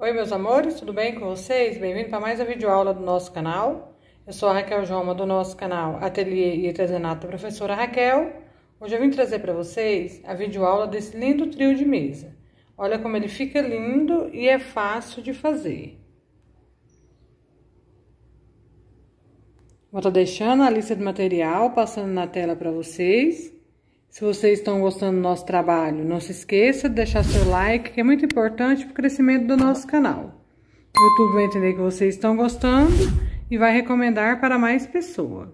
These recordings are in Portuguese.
Oi meus amores, tudo bem com vocês? Bem-vindo para mais uma videoaula do nosso canal. Eu sou a Raquel Joma do nosso canal Ateliê e Artesanato Professora Raquel. Hoje eu vim trazer para vocês a videoaula desse lindo trio de mesa. Olha como ele fica lindo e é fácil de fazer. Vou estar tá deixando a lista de material passando na tela para vocês se vocês estão gostando do nosso trabalho, não se esqueça de deixar seu like, que é muito importante para o crescimento do nosso canal. O YouTube vai entender que vocês estão gostando e vai recomendar para mais pessoas.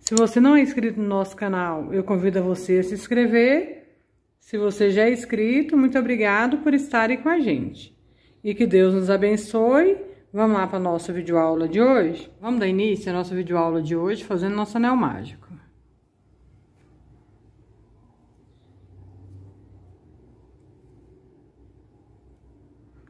Se você não é inscrito no nosso canal, eu convido a você a se inscrever. Se você já é inscrito, muito obrigado por estarem com a gente. E que Deus nos abençoe. Vamos lá para a nossa videoaula de hoje? Vamos dar início à nossa videoaula de hoje fazendo nosso anel mágico.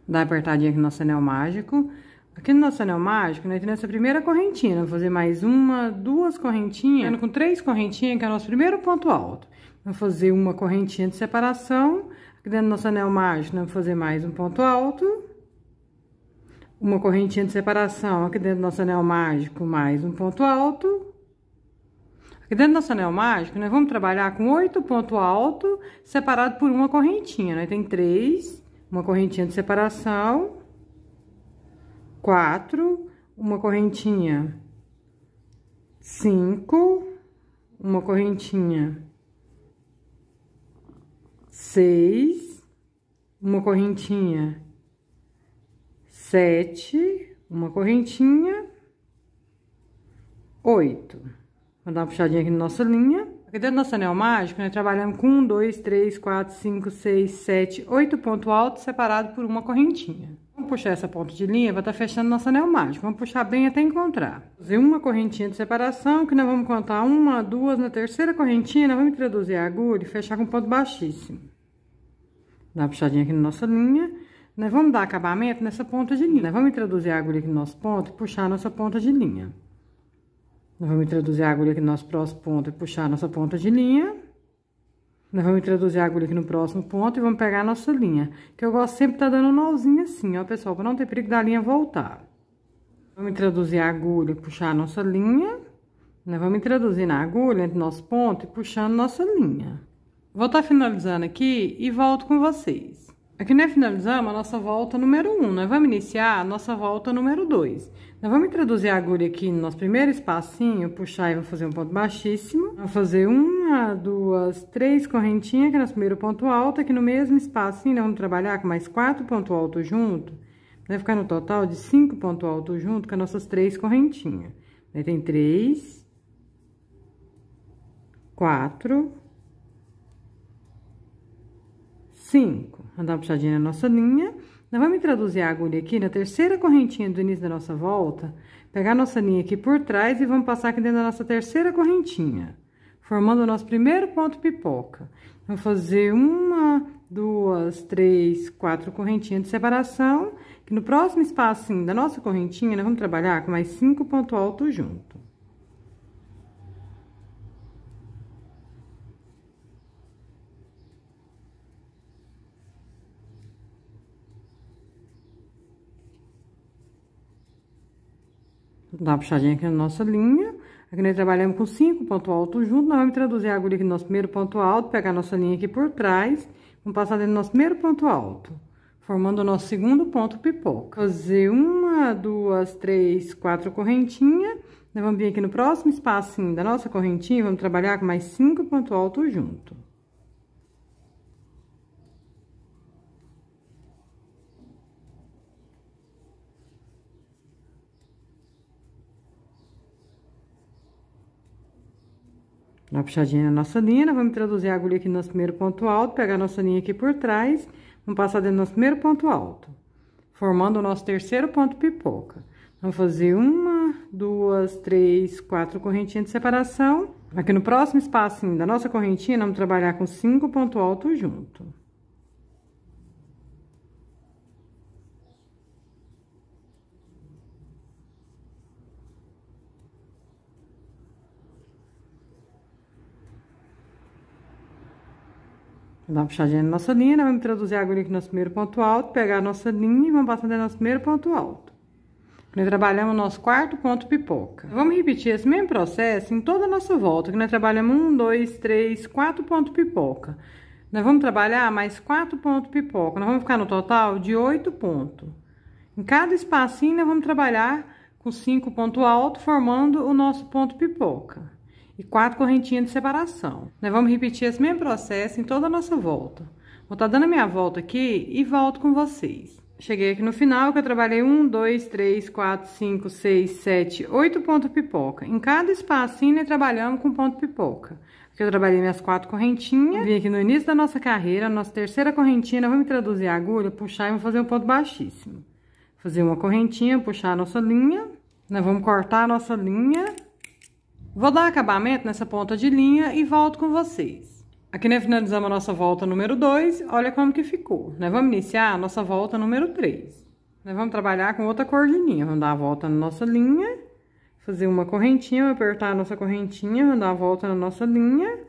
dar apertadinha aqui no nosso anel mágico. Aqui no nosso anel mágico, né, tem nessa primeira correntinha, né? vou fazer mais uma, duas correntinhas, ficando com três correntinhas, que é o nosso primeiro ponto alto. Vou fazer uma correntinha de separação, aqui dentro do nosso anel mágico, né, vamos fazer mais um ponto alto. Uma correntinha de separação, aqui dentro do nosso anel mágico, mais um ponto alto. Aqui dentro do nosso anel mágico, nós né, vamos trabalhar com oito pontos altos, separado por uma correntinha, né, tem três uma correntinha de separação, quatro, uma correntinha, cinco, uma correntinha, seis, uma correntinha, sete, uma correntinha, oito. Vou dar uma puxadinha aqui na nossa linha. Porque dentro do nosso anel mágico, nós né, trabalhamos com um, dois, três, quatro, cinco, seis, sete, oito pontos altos separados por uma correntinha. Vamos puxar essa ponta de linha, vai estar tá fechando nosso anel mágico. Vamos puxar bem até encontrar. Fazer uma correntinha de separação, que nós vamos contar uma, duas, na terceira correntinha, nós vamos introduzir a agulha e fechar com ponto baixíssimo. Dá uma puxadinha aqui na nossa linha. Nós vamos dar acabamento nessa ponta de linha. Nós vamos introduzir a agulha aqui no nosso ponto e puxar a nossa ponta de linha. Nós vamos introduzir a agulha aqui no nosso próximo ponto e puxar a nossa ponta de linha. Nós vamos introduzir a agulha aqui no próximo ponto e vamos pegar a nossa linha. Que eu gosto sempre de tá dando um nozinho assim, ó, pessoal, pra não ter perigo da linha voltar. Vamos introduzir a agulha, puxar a nossa linha. Nós vamos introduzir na agulha entre nosso ponto e puxando nossa linha. Vou estar tá finalizando aqui e volto com vocês. Aqui é nós finalizamos a nossa volta número 1, um. nós né? vamos iniciar a nossa volta número 2. Nós vamos introduzir a agulha aqui no nosso primeiro espacinho, puxar e vou fazer um ponto baixíssimo. Vou fazer uma, duas, três correntinhas aqui é nosso primeiro ponto alto, aqui no mesmo espacinho, nós vamos trabalhar com mais quatro pontos alto junto. Vai ficar no total de cinco pontos alto junto com as nossas três correntinhas. Aí tem três, quatro, cinco. Vou dar uma puxadinha na nossa linha. Nós vamos introduzir a agulha aqui na terceira correntinha do início da nossa volta. Pegar a nossa linha aqui por trás e vamos passar aqui dentro da nossa terceira correntinha. Formando o nosso primeiro ponto pipoca. Vamos fazer uma, duas, três, quatro correntinhas de separação. Que no próximo espacinho da nossa correntinha, nós vamos trabalhar com mais cinco pontos altos juntos. Dá uma puxadinha aqui na nossa linha. Aqui nós trabalhamos com cinco pontos altos junto. Nós vamos traduzir a agulha aqui no nosso primeiro ponto alto, pegar a nossa linha aqui por trás. Vamos passar dentro do nosso primeiro ponto alto, formando o nosso segundo ponto pipoca. Fazer uma, duas, três, quatro correntinhas. Nós vamos vir aqui no próximo espacinho da nossa correntinha, vamos trabalhar com mais cinco pontos altos junto. Dá uma puxadinha na nossa linha, vamos introduzir a agulha aqui no nosso primeiro ponto alto, pegar a nossa linha aqui por trás, vamos passar dentro do nosso primeiro ponto alto, formando o nosso terceiro ponto pipoca. Vamos fazer uma, duas, três, quatro correntinhas de separação. Aqui no próximo espacinho da nossa correntinha, vamos trabalhar com cinco ponto alto junto. Vamos dar uma puxadinha na nossa linha, né? Vamos introduzir a agulha aqui no nosso primeiro ponto alto, pegar a nossa linha e vamos passar dentro do nosso primeiro ponto alto. Nós trabalhamos o nosso quarto ponto pipoca. Vamos repetir esse mesmo processo em toda a nossa volta, que nós trabalhamos um, dois, três, quatro ponto pipoca. Nós vamos trabalhar mais quatro pontos pipoca. Nós vamos ficar no total de oito pontos. Em cada espacinho, nós vamos trabalhar com cinco pontos alto, formando o nosso ponto pipoca e quatro correntinhas de separação. Nós vamos repetir esse mesmo processo em toda a nossa volta. Vou estar tá dando a minha volta aqui e volto com vocês. Cheguei aqui no final, que eu trabalhei um, dois, três, quatro, cinco, seis, sete, oito pontos pipoca. Em cada espacinho, assim, nós trabalhamos com ponto pipoca. Aqui eu trabalhei minhas quatro correntinhas. Vim aqui no início da nossa carreira, nossa terceira correntinha, nós vamos traduzir a agulha, puxar e vamos fazer um ponto baixíssimo. Fazer uma correntinha, puxar a nossa linha. Nós vamos cortar a nossa linha Vou dar acabamento nessa ponta de linha e volto com vocês. Aqui nós finalizamos a nossa volta número 2, olha como que ficou. Nós vamos iniciar a nossa volta número 3. Nós vamos trabalhar com outra cor de linha, vamos dar a volta na nossa linha, fazer uma correntinha, apertar a nossa correntinha, vamos dar a volta na nossa linha.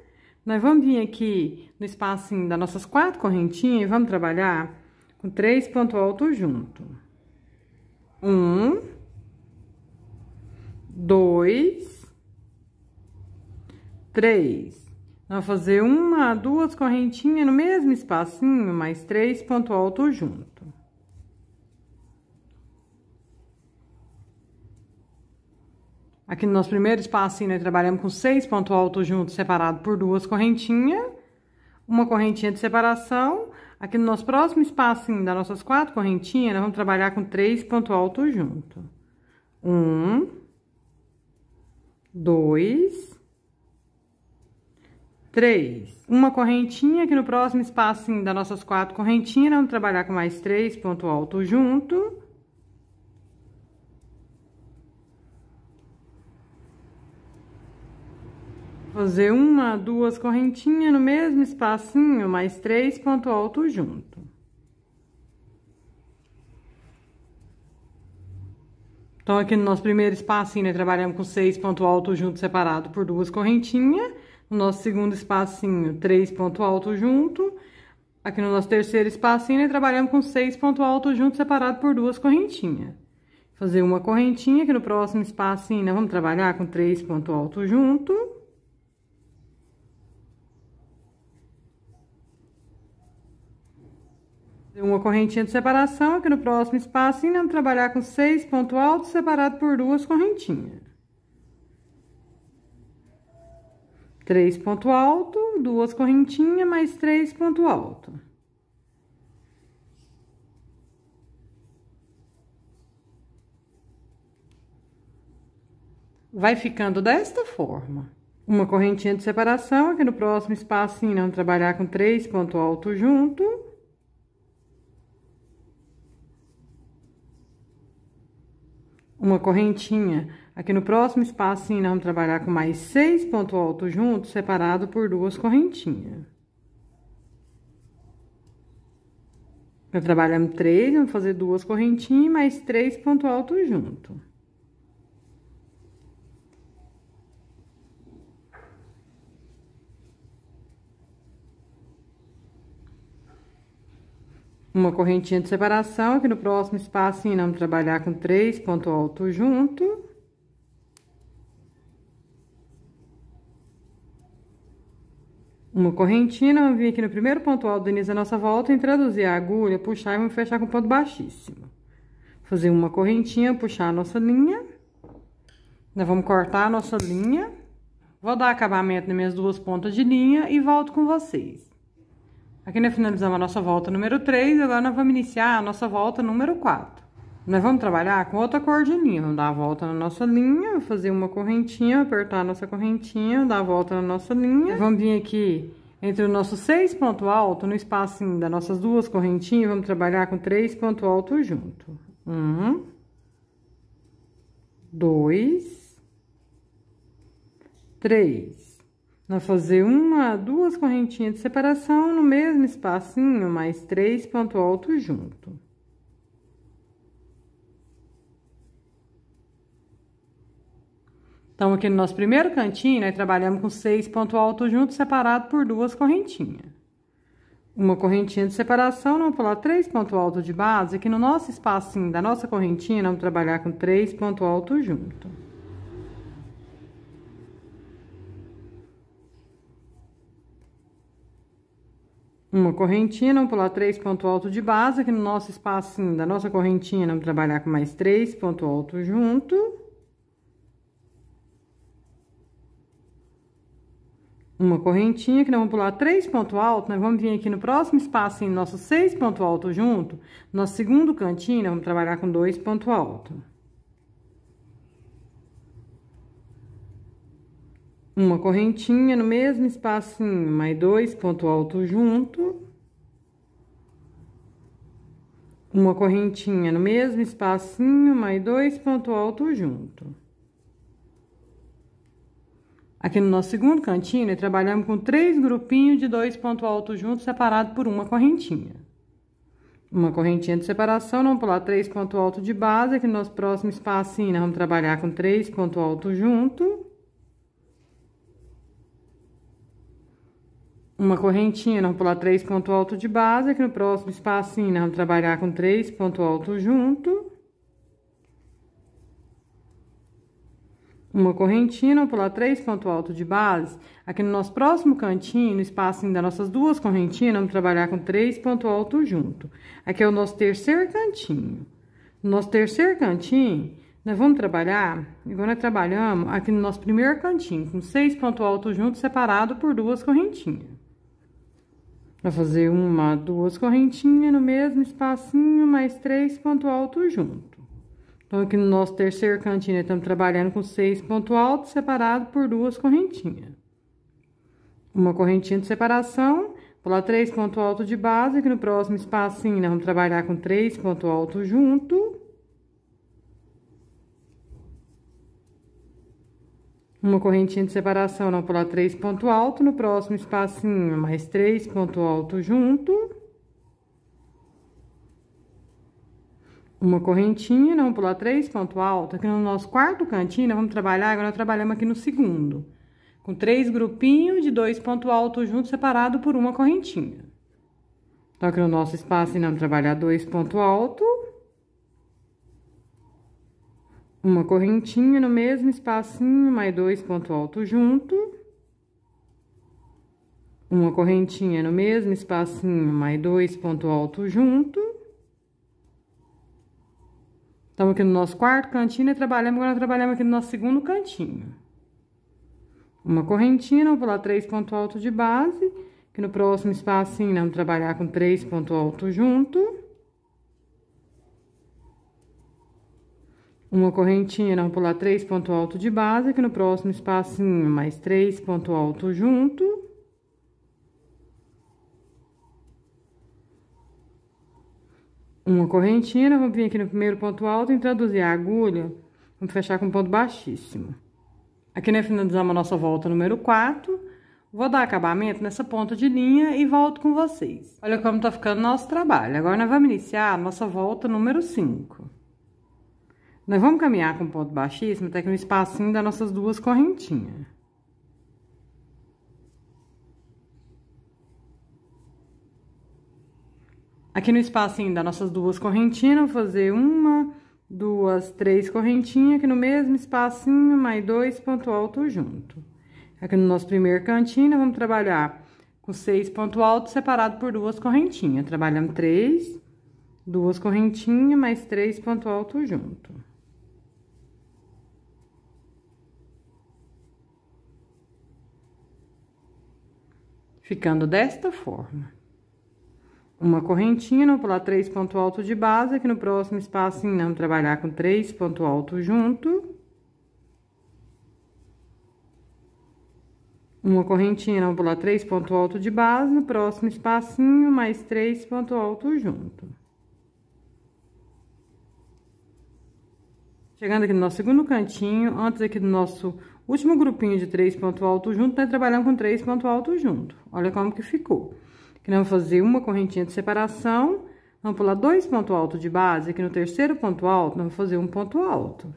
Nós vamos vir aqui no espacinho das nossas quatro correntinhas e vamos trabalhar com três pontos altos junto. Um, dois, três. Nós vamos fazer uma, duas correntinhas no mesmo espacinho, mais três ponto alto junto. Aqui no nosso primeiro espacinho, nós né, trabalhamos com seis ponto alto junto, separado por duas correntinhas. Uma correntinha de separação. Aqui no nosso próximo espacinho, das nossas quatro correntinhas, nós vamos trabalhar com três ponto alto junto. Um. Dois três. Uma correntinha, aqui no próximo espaço das nossas quatro correntinhas, vamos trabalhar com mais três ponto alto junto. Fazer uma, duas correntinhas no mesmo espacinho, mais três ponto alto junto. Então, aqui no nosso primeiro espacinho, né, trabalhamos com seis ponto alto junto separado por duas correntinhas no nosso segundo espacinho, três ponto alto junto. Aqui no nosso terceiro espacinho, né, trabalhando com seis ponto alto junto, separado por duas correntinhas. Fazer uma correntinha, aqui no próximo espacinho, né, vamos trabalhar com três ponto alto junto. Uma correntinha de separação, aqui no próximo espacinho, né, vamos trabalhar com seis ponto alto, separado por duas correntinhas. Três ponto alto, duas correntinhas, mais três ponto alto. Vai ficando desta forma. Uma correntinha de separação, aqui no próximo espacinho, vamos trabalhar com três ponto alto junto. Uma correntinha Aqui no próximo espaço, sim, vamos trabalhar com mais seis pontos altos juntos, separado por duas correntinhas. Nós trabalhamos três, vamos fazer duas correntinhas, mais três pontos altos junto. Uma correntinha de separação, aqui no próximo espaço, sim, vamos trabalhar com três pontos altos junto. uma correntina, eu vim aqui no primeiro ponto alto do início da nossa volta, introduzir a agulha, puxar e vamos fechar com ponto baixíssimo. Fazer uma correntinha, puxar a nossa linha. Nós vamos cortar a nossa linha. Vou dar acabamento nas minhas duas pontas de linha e volto com vocês. Aqui nós finalizamos a nossa volta número 3, agora nós vamos iniciar a nossa volta número 4. Nós vamos trabalhar com outra cor linha. Vamos dar a volta na nossa linha, fazer uma correntinha, apertar a nossa correntinha, dar a volta na nossa linha. Vamos vir aqui entre o nosso seis ponto alto, no espaço das nossas duas correntinhas, vamos trabalhar com três ponto alto junto. Um, dois, três. Nós fazer uma, duas correntinhas de separação no mesmo espacinho, mais três ponto alto junto. Então, aqui no nosso primeiro cantinho, nós né? trabalhamos com seis pontos altos juntos, separado por duas correntinhas. Uma correntinha de separação, vamos pular três pontos altos de base. Aqui no nosso espacinho da nossa correntinha, vamos trabalhar com três pontos altos juntos. Uma correntinha, vamos pular três pontos altos de base. Aqui no nosso espacinho da nossa correntinha, vamos trabalhar com mais três pontos altos juntos. uma correntinha, que nós vamos pular três pontos altos, nós vamos vir aqui no próximo espaço, em nosso seis pontos altos junto, nosso segundo cantinho, nós vamos trabalhar com dois pontos altos. Uma correntinha no mesmo espacinho, mais dois pontos altos junto. Uma correntinha no mesmo espacinho, mais dois pontos altos junto. Aqui no nosso segundo cantinho, né, trabalhamos com três grupinhos de dois pontos altos juntos, separados por uma correntinha. Uma correntinha de separação, vamos pular três pontos altos de base. Aqui no nosso próximo espacinho, nós vamos trabalhar com três pontos altos junto. Uma correntinha, nós vamos pular três pontos altos de base. Aqui no próximo espacinho, nós vamos trabalhar com três pontos altos junto. uma correntina, pular três ponto alto de base. Aqui no nosso próximo cantinho, no espaço das nossas duas correntinas, vamos trabalhar com três ponto alto junto. Aqui é o nosso terceiro cantinho. No nosso terceiro cantinho, nós vamos trabalhar, igual nós trabalhamos aqui no nosso primeiro cantinho, com seis ponto alto junto, separado por duas correntinhas. Vai fazer uma, duas correntinhas no mesmo espacinho, mais três ponto alto junto. Então, aqui no nosso terceiro cantinho, né, estamos trabalhando com seis pontos altos separado por duas correntinhas. Uma correntinha de separação, pular três pontos altos de base, que no próximo espacinho nós né, vamos trabalhar com três pontos altos junto. Uma correntinha de separação, não pular três pontos altos, no próximo espacinho mais três pontos altos junto. uma correntinha, não né? Vamos pular três ponto alto. Aqui no nosso quarto cantinho, nós né? vamos trabalhar, agora nós trabalhamos aqui no segundo. Com três grupinhos de dois ponto alto juntos, separado por uma correntinha. Então, aqui no nosso espaço, nós né? vamos trabalhar dois ponto alto. Uma correntinha no mesmo espacinho, mais dois ponto alto junto. Uma correntinha no mesmo espacinho, mais dois ponto alto junto Estamos aqui no nosso quarto cantinho e né? trabalhamos, agora trabalhamos aqui no nosso segundo cantinho. Uma correntinha, vamos pular três pontos altos de base, que no próximo espaço, sim, né, vamos trabalhar com três pontos altos junto. Uma correntinha, vamos pular três pontos altos de base, que no próximo sim, mais três pontos altos junto. uma correntinha, né? vamos vir aqui no primeiro ponto alto, introduzir a agulha, vamos fechar com um ponto baixíssimo. Aqui nós finalizamos a nossa volta número 4, vou dar acabamento nessa ponta de linha e volto com vocês. Olha como tá ficando nosso trabalho, agora nós vamos iniciar a nossa volta número 5. Nós vamos caminhar com ponto baixíssimo até que no espacinho das nossas duas correntinhas. Aqui no espaço das nossas duas correntinas, vou fazer uma, duas, três correntinhas, aqui no mesmo espacinho, mais dois ponto alto junto. Aqui no nosso primeiro cantinho, vamos trabalhar com seis ponto alto separado por duas correntinhas. Trabalhamos três, duas correntinhas, mais três ponto alto junto. Ficando desta forma uma correntinha, não pular três ponto alto de base, aqui no próximo espaço, não trabalhar com três ponto alto junto. Uma correntinha, não pular três ponto alto de base, no próximo espacinho, mais três ponto alto junto. Chegando aqui no nosso segundo cantinho, antes aqui do nosso último grupinho de três ponto alto junto, né, trabalhando com três ponto alto junto. Olha como que ficou que nós vamos fazer uma correntinha de separação, vamos pular dois pontos altos de base, aqui no terceiro ponto alto, nós vamos fazer um ponto alto.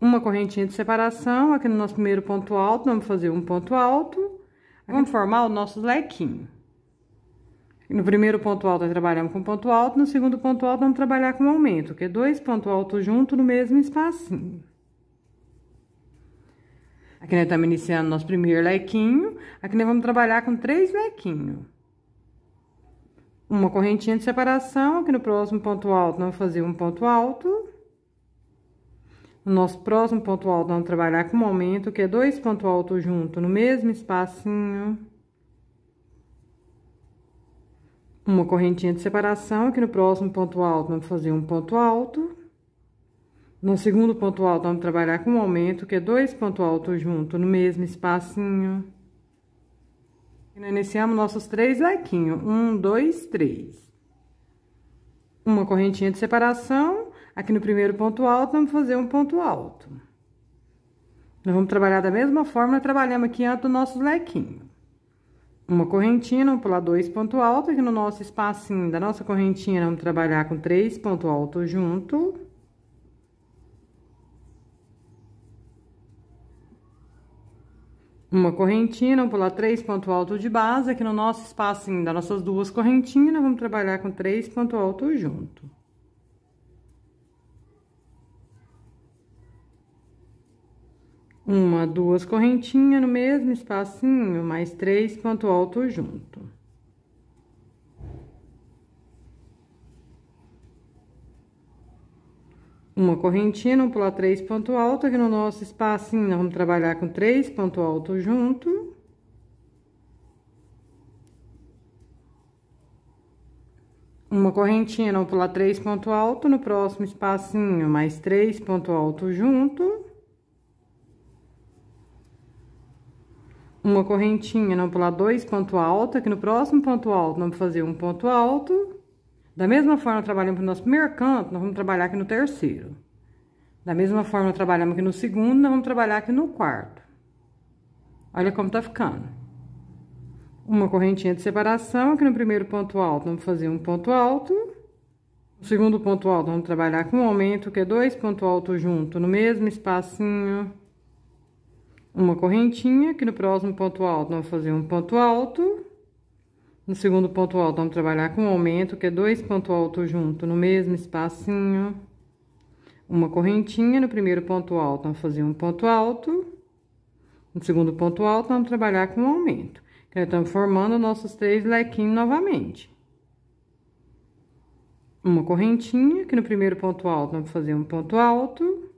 Uma correntinha de separação, aqui no nosso primeiro ponto alto, nós vamos fazer um ponto alto, vamos formar o nosso lequinho. No primeiro ponto alto, nós trabalhamos com ponto alto, no segundo ponto alto, vamos trabalhar com aumento, que é dois pontos altos juntos no mesmo espacinho. Aqui nós estamos iniciando nosso primeiro lequinho. Aqui nós vamos trabalhar com três lequinhos. Uma correntinha de separação, aqui no próximo ponto alto nós vamos fazer um ponto alto. No nosso próximo ponto alto nós vamos trabalhar com um aumento, que é dois pontos altos junto no mesmo espacinho. Uma correntinha de separação, aqui no próximo ponto alto nós vamos fazer um ponto alto. No segundo ponto alto, vamos trabalhar com um aumento, que é dois pontos altos junto no mesmo espacinho. E nós iniciamos nossos três lequinhos. Um, dois, três. Uma correntinha de separação. Aqui no primeiro ponto alto, vamos fazer um ponto alto. Nós vamos trabalhar da mesma forma, trabalhamos aqui antes do nosso lequinho. Uma correntinha, vamos pular dois pontos altos. Aqui no nosso espacinho da nossa correntinha, vamos trabalhar com três pontos altos junto uma correntinha, vamos pular três ponto alto de base, aqui no nosso espaço assim, das nossas duas correntinhas, vamos trabalhar com três ponto alto junto. Uma, duas correntinhas no mesmo espacinho, mais três ponto alto junto. uma correntinha não pular três ponto alto aqui no nosso espacinho nós vamos trabalhar com três ponto alto junto uma correntinha não pular três ponto alto no próximo espacinho mais três ponto alto junto uma correntinha não pular dois ponto alto aqui no próximo ponto alto vamos fazer um ponto alto da mesma forma, trabalhamos no nosso primeiro canto, nós vamos trabalhar aqui no terceiro. Da mesma forma, trabalhamos aqui no segundo, nós vamos trabalhar aqui no quarto. Olha como tá ficando. Uma correntinha de separação, aqui no primeiro ponto alto, vamos fazer um ponto alto. No segundo ponto alto, vamos trabalhar com um aumento, que é dois ponto alto junto no mesmo espacinho. Uma correntinha, aqui no próximo ponto alto, vamos fazer um ponto alto. No segundo ponto alto, vamos trabalhar com aumento, que é dois pontos altos junto no mesmo espacinho. Uma correntinha, no primeiro ponto alto, vamos fazer um ponto alto. No segundo ponto alto, vamos trabalhar com aumento. Que nós estamos formando nossos três lequinhos novamente. Uma correntinha, que no primeiro ponto alto, vamos fazer um ponto alto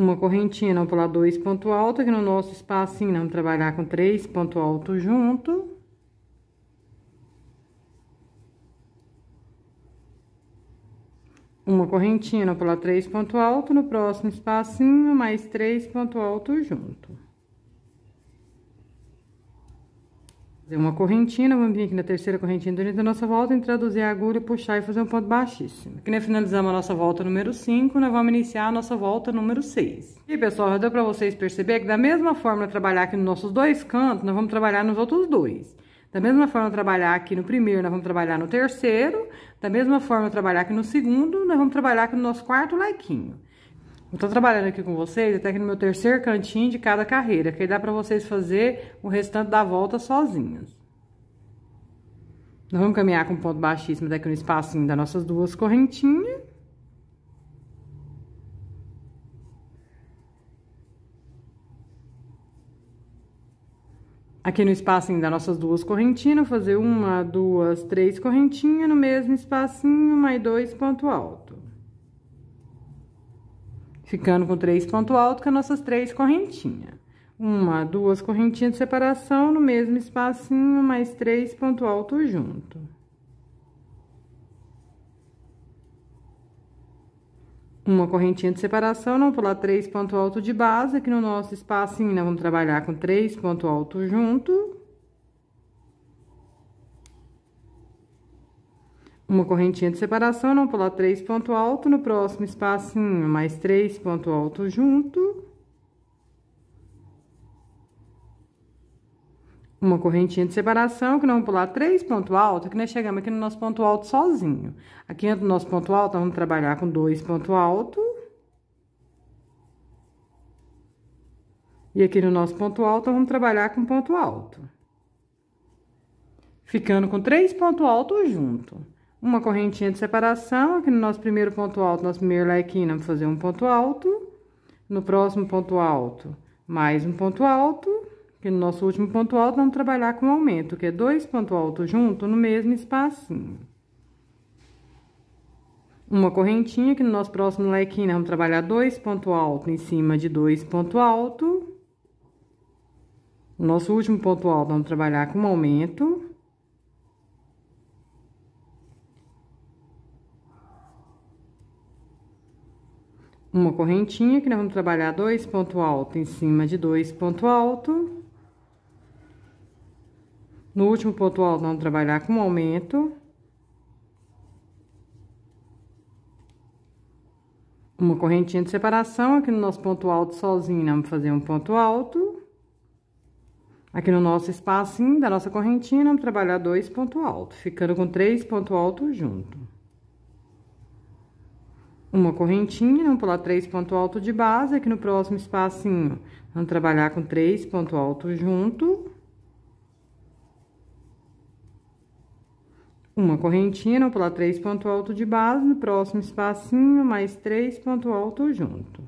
uma correntinha pular dois ponto alto, aqui no nosso espacinho não trabalhar com três ponto alto junto. Uma correntinha pular três ponto alto, no próximo espacinho mais três ponto alto junto. fazer uma correntinha vamos vir aqui na terceira correntinha durante a nossa volta, introduzir a agulha, puxar e fazer um ponto baixíssimo. Aqui, nós finalizamos a nossa volta número 5, nós vamos iniciar a nossa volta número 6. E, pessoal, já deu pra vocês perceber que da mesma forma trabalhar aqui nos nossos dois cantos, nós vamos trabalhar nos outros dois. Da mesma forma trabalhar aqui no primeiro, nós vamos trabalhar no terceiro. Da mesma forma trabalhar aqui no segundo, nós vamos trabalhar aqui no nosso quarto lequinho. Eu tô trabalhando aqui com vocês até que no meu terceiro cantinho de cada carreira, que aí dá pra vocês fazer o restante da volta sozinhas. Nós vamos caminhar com ponto baixíssimo daqui no espacinho das nossas duas correntinhas. Aqui no espacinho das nossas duas correntinhas, fazer uma, duas, três correntinhas, no mesmo espacinho, mais dois ponto alto. Ficando com três ponto alto com as é nossas três correntinhas. Uma, duas correntinhas de separação no mesmo espacinho, mais três ponto alto junto. Uma correntinha de separação, não pular três ponto alto de base, aqui no nosso espacinho, nós vamos trabalhar com três ponto alto junto. uma correntinha de separação, não pular três ponto alto, no próximo espacinho, mais três ponto alto junto. Uma correntinha de separação, que não vamos pular três ponto alto, que nós chegamos aqui no nosso ponto alto sozinho. Aqui no nosso ponto alto, vamos trabalhar com dois ponto alto. E aqui no nosso ponto alto, vamos trabalhar com ponto alto. Ficando com três ponto alto junto uma correntinha de separação, aqui no nosso primeiro ponto alto, nosso primeiro lequinho, vamos fazer um ponto alto, no próximo ponto alto, mais um ponto alto, que no nosso último ponto alto, vamos trabalhar com aumento, que é dois pontos altos junto no mesmo espacinho. Uma correntinha, que no nosso próximo lequinho, vamos trabalhar dois pontos altos em cima de dois pontos altos. nosso último ponto alto, vamos trabalhar com aumento. uma correntinha, que nós vamos trabalhar dois ponto alto em cima de dois ponto alto. No último ponto alto, vamos trabalhar com um aumento. Uma correntinha de separação, aqui no nosso ponto alto sozinho, nós vamos fazer um ponto alto. Aqui no nosso espacinho da nossa correntinha, vamos trabalhar dois ponto alto, ficando com três ponto alto junto uma correntinha, vamos pular três ponto alto de base, aqui no próximo espacinho, vamos trabalhar com três ponto alto junto. Uma correntinha, vamos pular três ponto alto de base, no próximo espacinho, mais três ponto alto junto.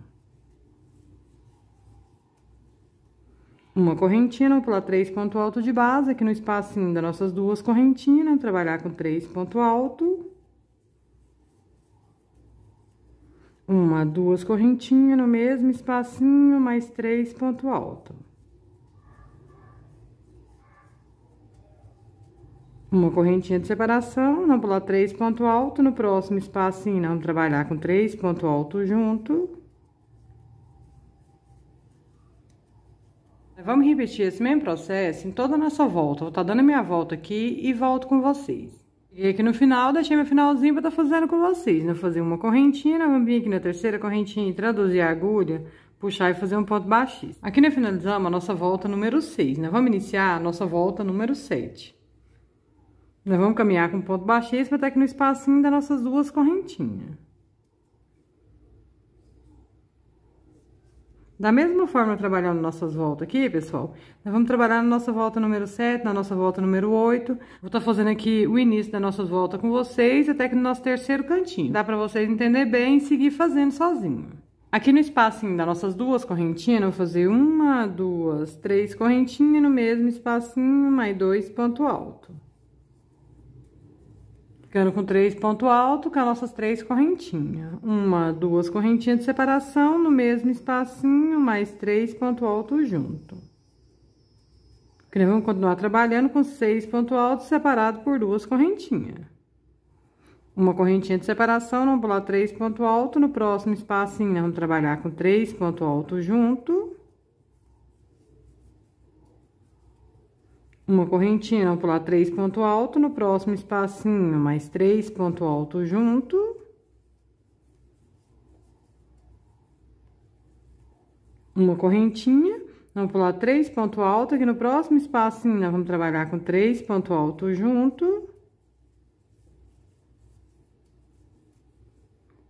Uma correntinha, vamos pular três ponto alto de base, aqui no espacinho das nossas duas correntinhas, trabalhar com três ponto alto. uma, duas correntinhas no mesmo espacinho, mais três ponto alto. Uma correntinha de separação, não pular três ponto alto, no próximo espacinho vamos trabalhar com três ponto alto junto. Vamos repetir esse mesmo processo em toda a nossa volta, vou estar tá dando a minha volta aqui e volto com vocês. E aqui no final, deixei meu finalzinho pra estar tá fazendo com vocês. Vou fazer uma correntinha, vamos vir aqui na terceira correntinha, traduzir a agulha, puxar e fazer um ponto baixíssimo. Aqui nós finalizamos a nossa volta número 6, né? Vamos iniciar a nossa volta número 7. Nós vamos caminhar com ponto baixíssimo até tá aqui no espacinho das nossas duas correntinhas. Da mesma forma, trabalhando nossas voltas aqui, pessoal, nós vamos trabalhar na nossa volta número 7, na nossa volta número 8. Vou estar tá fazendo aqui o início das nossas voltas com vocês, até que no nosso terceiro cantinho. Dá pra vocês entender bem e seguir fazendo sozinho. Aqui no espacinho assim, das nossas duas correntinhas, eu vou fazer uma, duas, três correntinhas no mesmo espacinho, mais dois ponto alto. Ficando com três ponto alto, com as nossas três correntinhas. Uma, duas correntinhas de separação no mesmo espacinho, mais três ponto alto junto. Que vamos continuar trabalhando com seis ponto alto separado por duas correntinhas. Uma correntinha de separação, vamos pular três ponto alto, no próximo espacinho, vamos trabalhar com três ponto alto junto. uma correntinha, não pular três ponto alto, no próximo espacinho, mais três ponto alto junto. Uma correntinha, não pular três ponto alto, aqui no próximo espacinho, nós vamos trabalhar com três ponto alto junto.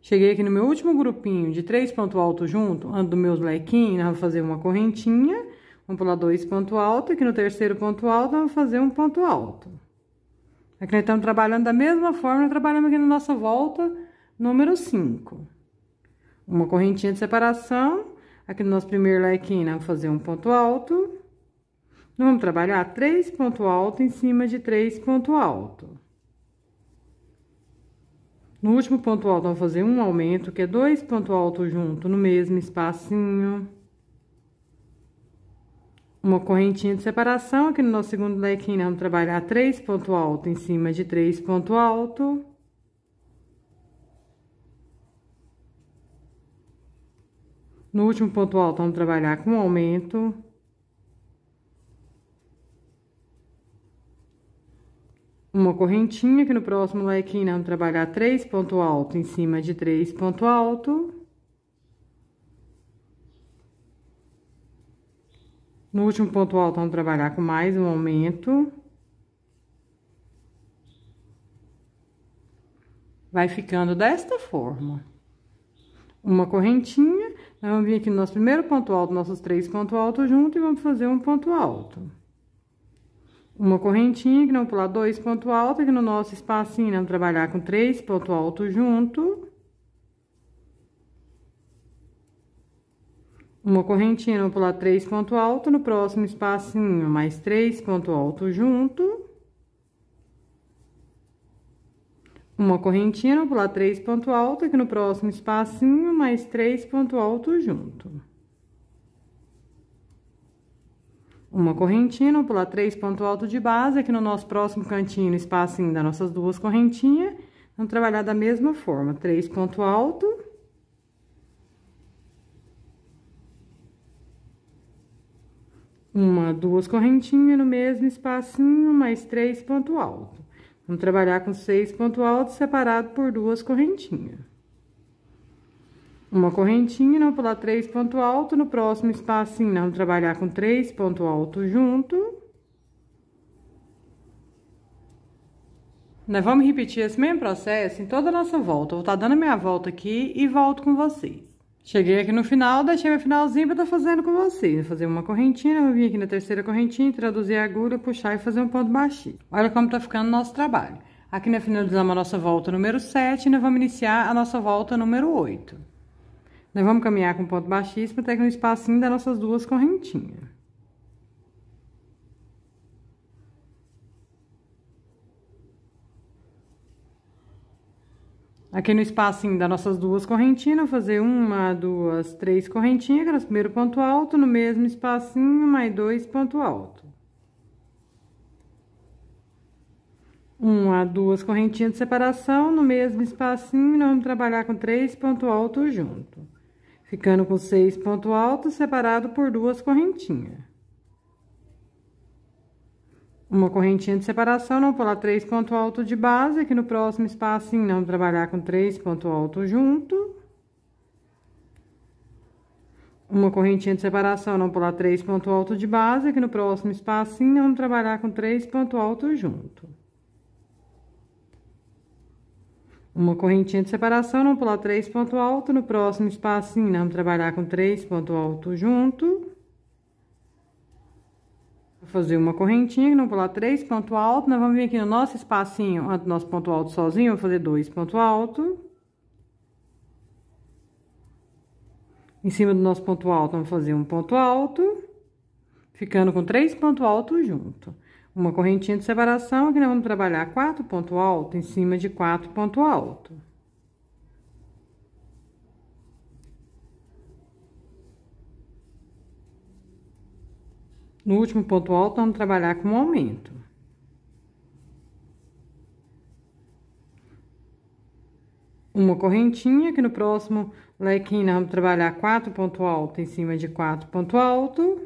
Cheguei aqui no meu último grupinho de três ponto alto junto, ando meus lequinhos, nós vamos fazer uma correntinha Vamos pular dois ponto alto, aqui no terceiro ponto alto, vamos fazer um ponto alto. Aqui é nós estamos trabalhando da mesma forma, trabalhamos aqui na nossa volta número 5. Uma correntinha de separação, aqui no nosso primeiro lequinho, né, vamos fazer um ponto alto. Nós vamos trabalhar três ponto alto em cima de três ponto alto. No último ponto alto, vamos fazer um aumento, que é dois ponto alto junto no mesmo espacinho uma correntinha de separação. Aqui no nosso segundo lequinho, nós né? vamos trabalhar três ponto alto em cima de três ponto alto. No último ponto alto, vamos trabalhar com aumento. Uma correntinha, que no próximo lequinho, né? vamos trabalhar três ponto alto em cima de três ponto alto. No último ponto alto, vamos trabalhar com mais um aumento. Vai ficando desta forma. Uma correntinha, vamos vir aqui no nosso primeiro ponto alto, nossos três pontos altos juntos, e vamos fazer um ponto alto uma correntinha, que não pular dois ponto alto, aqui no nosso espacinho, né, vamos trabalhar com três ponto alto junto. Uma correntinha, vou pular três ponto alto, no próximo espacinho, mais três ponto alto junto. Uma correntinha, vou pular três ponto alto, aqui no próximo espacinho, mais três ponto alto junto. uma correntinha, vou pular três ponto alto de base, aqui no nosso próximo cantinho, no espacinho das nossas duas correntinhas, vamos trabalhar da mesma forma, três ponto alto, uma, duas correntinhas no mesmo espacinho, mais três ponto alto. Vamos trabalhar com seis ponto alto separado por duas correntinhas. Uma correntinha, não pular três ponto alto, no próximo espacinho vamos trabalhar com três ponto alto junto. Nós né, vamos repetir esse mesmo processo em toda a nossa volta. Eu vou estar tá dando a minha volta aqui e volto com vocês. Cheguei aqui no final, deixei meu finalzinho pra estar fazendo com vocês. Vou fazer uma correntinha, vou vir aqui na terceira correntinha, traduzir a agulha, puxar e fazer um ponto baixinho. Olha como tá ficando o nosso trabalho. Aqui nós finalizamos a nossa volta número 7 e nós vamos iniciar a nossa volta número 8. Nós vamos caminhar com ponto baixíssimo até que no espacinho das nossas duas correntinhas. Aqui no espaço das nossas duas correntinhas, fazer uma, duas, três correntinhas, que é o primeiro ponto alto, no mesmo espacinho, mais dois ponto alto. Uma, duas correntinhas de separação, no mesmo espacinho, nós vamos trabalhar com três ponto alto junto. Ficando com seis ponto alto, separado por duas correntinhas uma correntinha de separação, não pular três ponto alto de base, aqui no próximo sim, não trabalhar com três ponto alto junto. Uma correntinha de separação, não pular três ponto alto de base, aqui no próximo sim, não trabalhar com três ponto alto junto. Uma correntinha de separação, não pular três ponto alto, no próximo sim, não trabalhar com três ponto alto junto. Vou fazer uma correntinha, que não pular três ponto alto. Nós vamos vir aqui no nosso espacinho, ah, nosso ponto alto sozinho, vou fazer dois ponto alto. Em cima do nosso ponto alto, vamos fazer um ponto alto. Ficando com três ponto alto junto. Uma correntinha de separação, aqui nós vamos trabalhar quatro ponto alto em cima de quatro ponto alto. No último ponto alto, vamos trabalhar com aumento. Uma correntinha, que no próximo lequinho vamos trabalhar quatro ponto alto em cima de quatro ponto alto.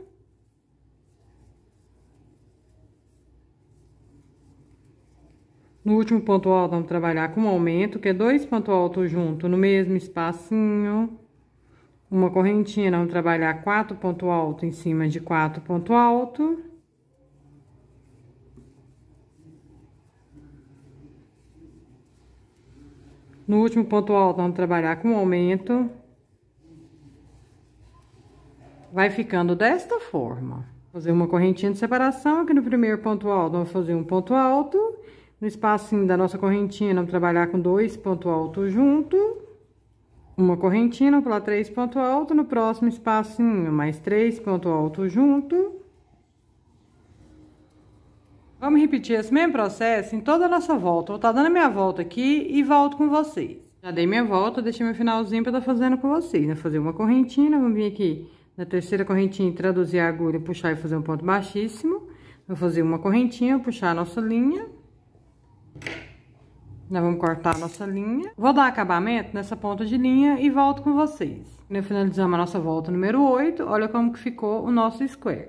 No último ponto alto, vamos trabalhar com aumento, que é dois ponto alto junto no mesmo espacinho uma correntinha, vamos trabalhar quatro ponto alto em cima de quatro ponto alto. No último ponto alto, vamos trabalhar com aumento. Vai ficando desta forma. Fazer uma correntinha de separação, aqui no primeiro ponto alto, vamos fazer um ponto alto. No espacinho da nossa correntinha, vamos trabalhar com dois ponto alto junto uma correntina, pular três ponto alto, no próximo espacinho, mais três ponto alto junto. Vamos repetir esse mesmo processo em toda a nossa volta. Vou estar tá dando a minha volta aqui e volto com vocês. Já dei minha volta, deixei meu finalzinho para estar tá fazendo com vocês, Vou né? Fazer uma correntina, vamos vir aqui na terceira correntinha, traduzir a agulha, puxar e fazer um ponto baixíssimo. Vou fazer uma correntinha, puxar a nossa linha. Nós vamos cortar a nossa linha. Vou dar acabamento nessa ponta de linha e volto com vocês. Nós finalizamos a nossa volta número 8, olha como que ficou o nosso square.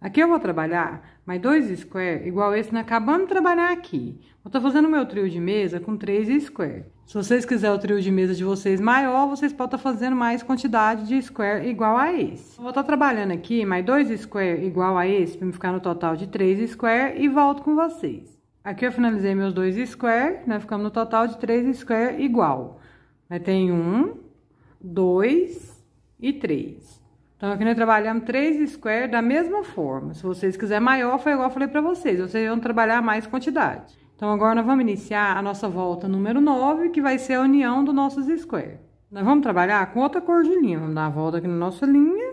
Aqui eu vou trabalhar mais dois square igual esse, Nós acabamos de trabalhar aqui. Eu tô fazendo o meu trio de mesa com três square. Se vocês quiserem o trio de mesa de vocês maior, vocês podem estar tá fazendo mais quantidade de square igual a esse. Eu vou estar tá trabalhando aqui mais dois square igual a esse, para ficar no total de três square e volto com vocês. Aqui eu finalizei meus dois square, né? Ficamos no total de três square igual. Aí tem um, dois e três. Então, aqui nós trabalhamos três square da mesma forma. Se vocês quiserem maior, foi igual eu falei pra vocês. Vocês vão trabalhar mais quantidade. Então, agora nós vamos iniciar a nossa volta número 9, que vai ser a união dos nossos square. Nós vamos trabalhar com outra cor de linha. Vamos dar a volta aqui na nossa linha,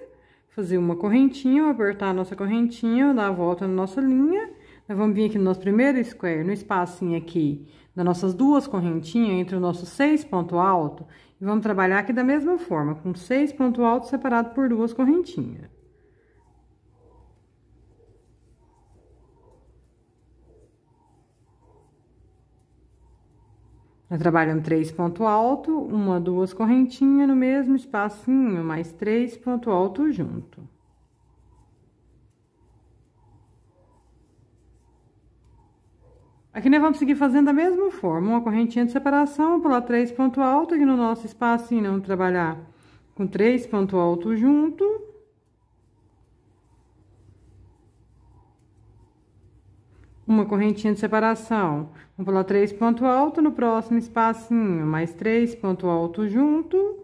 fazer uma correntinha, apertar a nossa correntinha, dar a volta na nossa linha nós vamos vir aqui no nosso primeiro square, no espacinho aqui das nossas duas correntinhas, entre o nosso seis ponto alto, e vamos trabalhar aqui da mesma forma, com seis ponto alto separado por duas correntinhas. Nós trabalhamos três ponto alto, uma, duas correntinhas no mesmo espacinho, mais três ponto alto junto. Aqui é nós vamos seguir fazendo da mesma forma, uma correntinha de separação, pular três ponto alto, aqui no nosso espaço, assim, não trabalhar com três ponto alto junto. Uma correntinha de separação, vamos pular três ponto alto, no próximo espacinho, mais três ponto alto junto.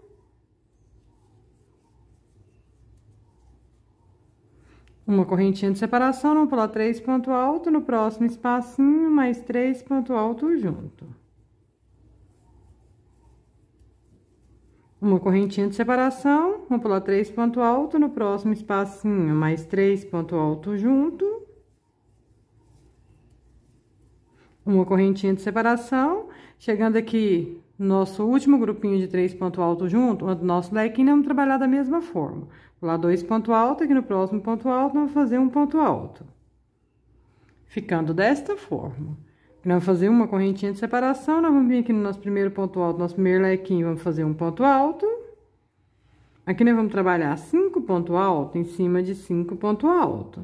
Uma correntinha de separação, não pular três ponto alto, no próximo espacinho, mais três ponto alto junto. Uma correntinha de separação, vamos pular três ponto alto, no próximo espacinho, mais três ponto alto junto. Uma correntinha de separação, chegando aqui nosso último grupinho de três ponto alto junto, o nosso lequinho, vamos trabalhar da mesma forma. Lá dois ponto alto, aqui no próximo ponto alto, nós vamos fazer um ponto alto. Ficando desta forma. Nós vamos fazer uma correntinha de separação, nós vamos vir aqui no nosso primeiro ponto alto, nosso primeiro lequinho, vamos fazer um ponto alto. Aqui nós vamos trabalhar cinco ponto alto em cima de cinco ponto alto.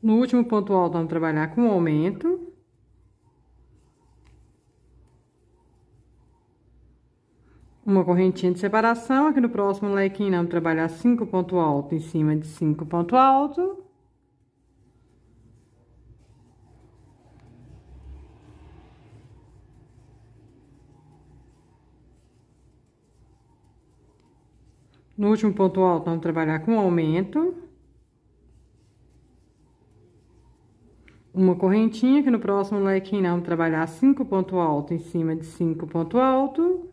No último ponto alto, vamos trabalhar com aumento. uma correntinha de separação. Aqui no próximo lequinho, né? vamos trabalhar cinco ponto alto em cima de cinco ponto alto. No último ponto alto, vamos trabalhar com aumento. Uma correntinha, que no próximo lequinho, né? vamos trabalhar cinco ponto alto em cima de cinco ponto alto.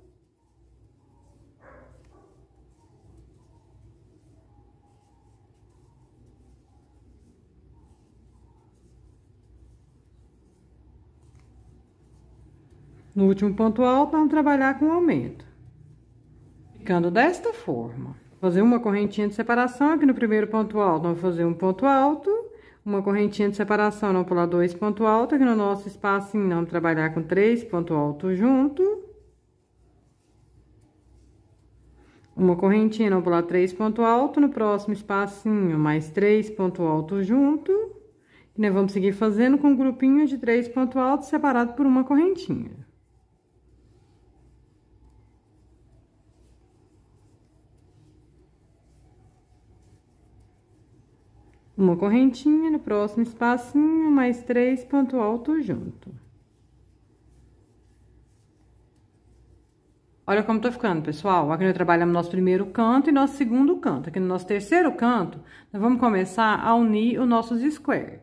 No último ponto alto, vamos trabalhar com aumento. Ficando desta forma. Fazer uma correntinha de separação aqui no primeiro ponto alto, vamos fazer um ponto alto. Uma correntinha de separação, vamos pular dois ponto alto. Aqui no nosso espaço, vamos trabalhar com três ponto alto junto. Uma correntinha, vamos pular três ponto alto. No próximo espacinho, mais três ponto alto junto. E nós vamos seguir fazendo com um grupinho de três ponto alto separado por uma correntinha. Uma correntinha, no próximo espacinho, mais três ponto alto junto. Olha como tá ficando, pessoal. Aqui nós trabalhamos nosso primeiro canto e nosso segundo canto. Aqui no nosso terceiro canto, nós vamos começar a unir os nossos square.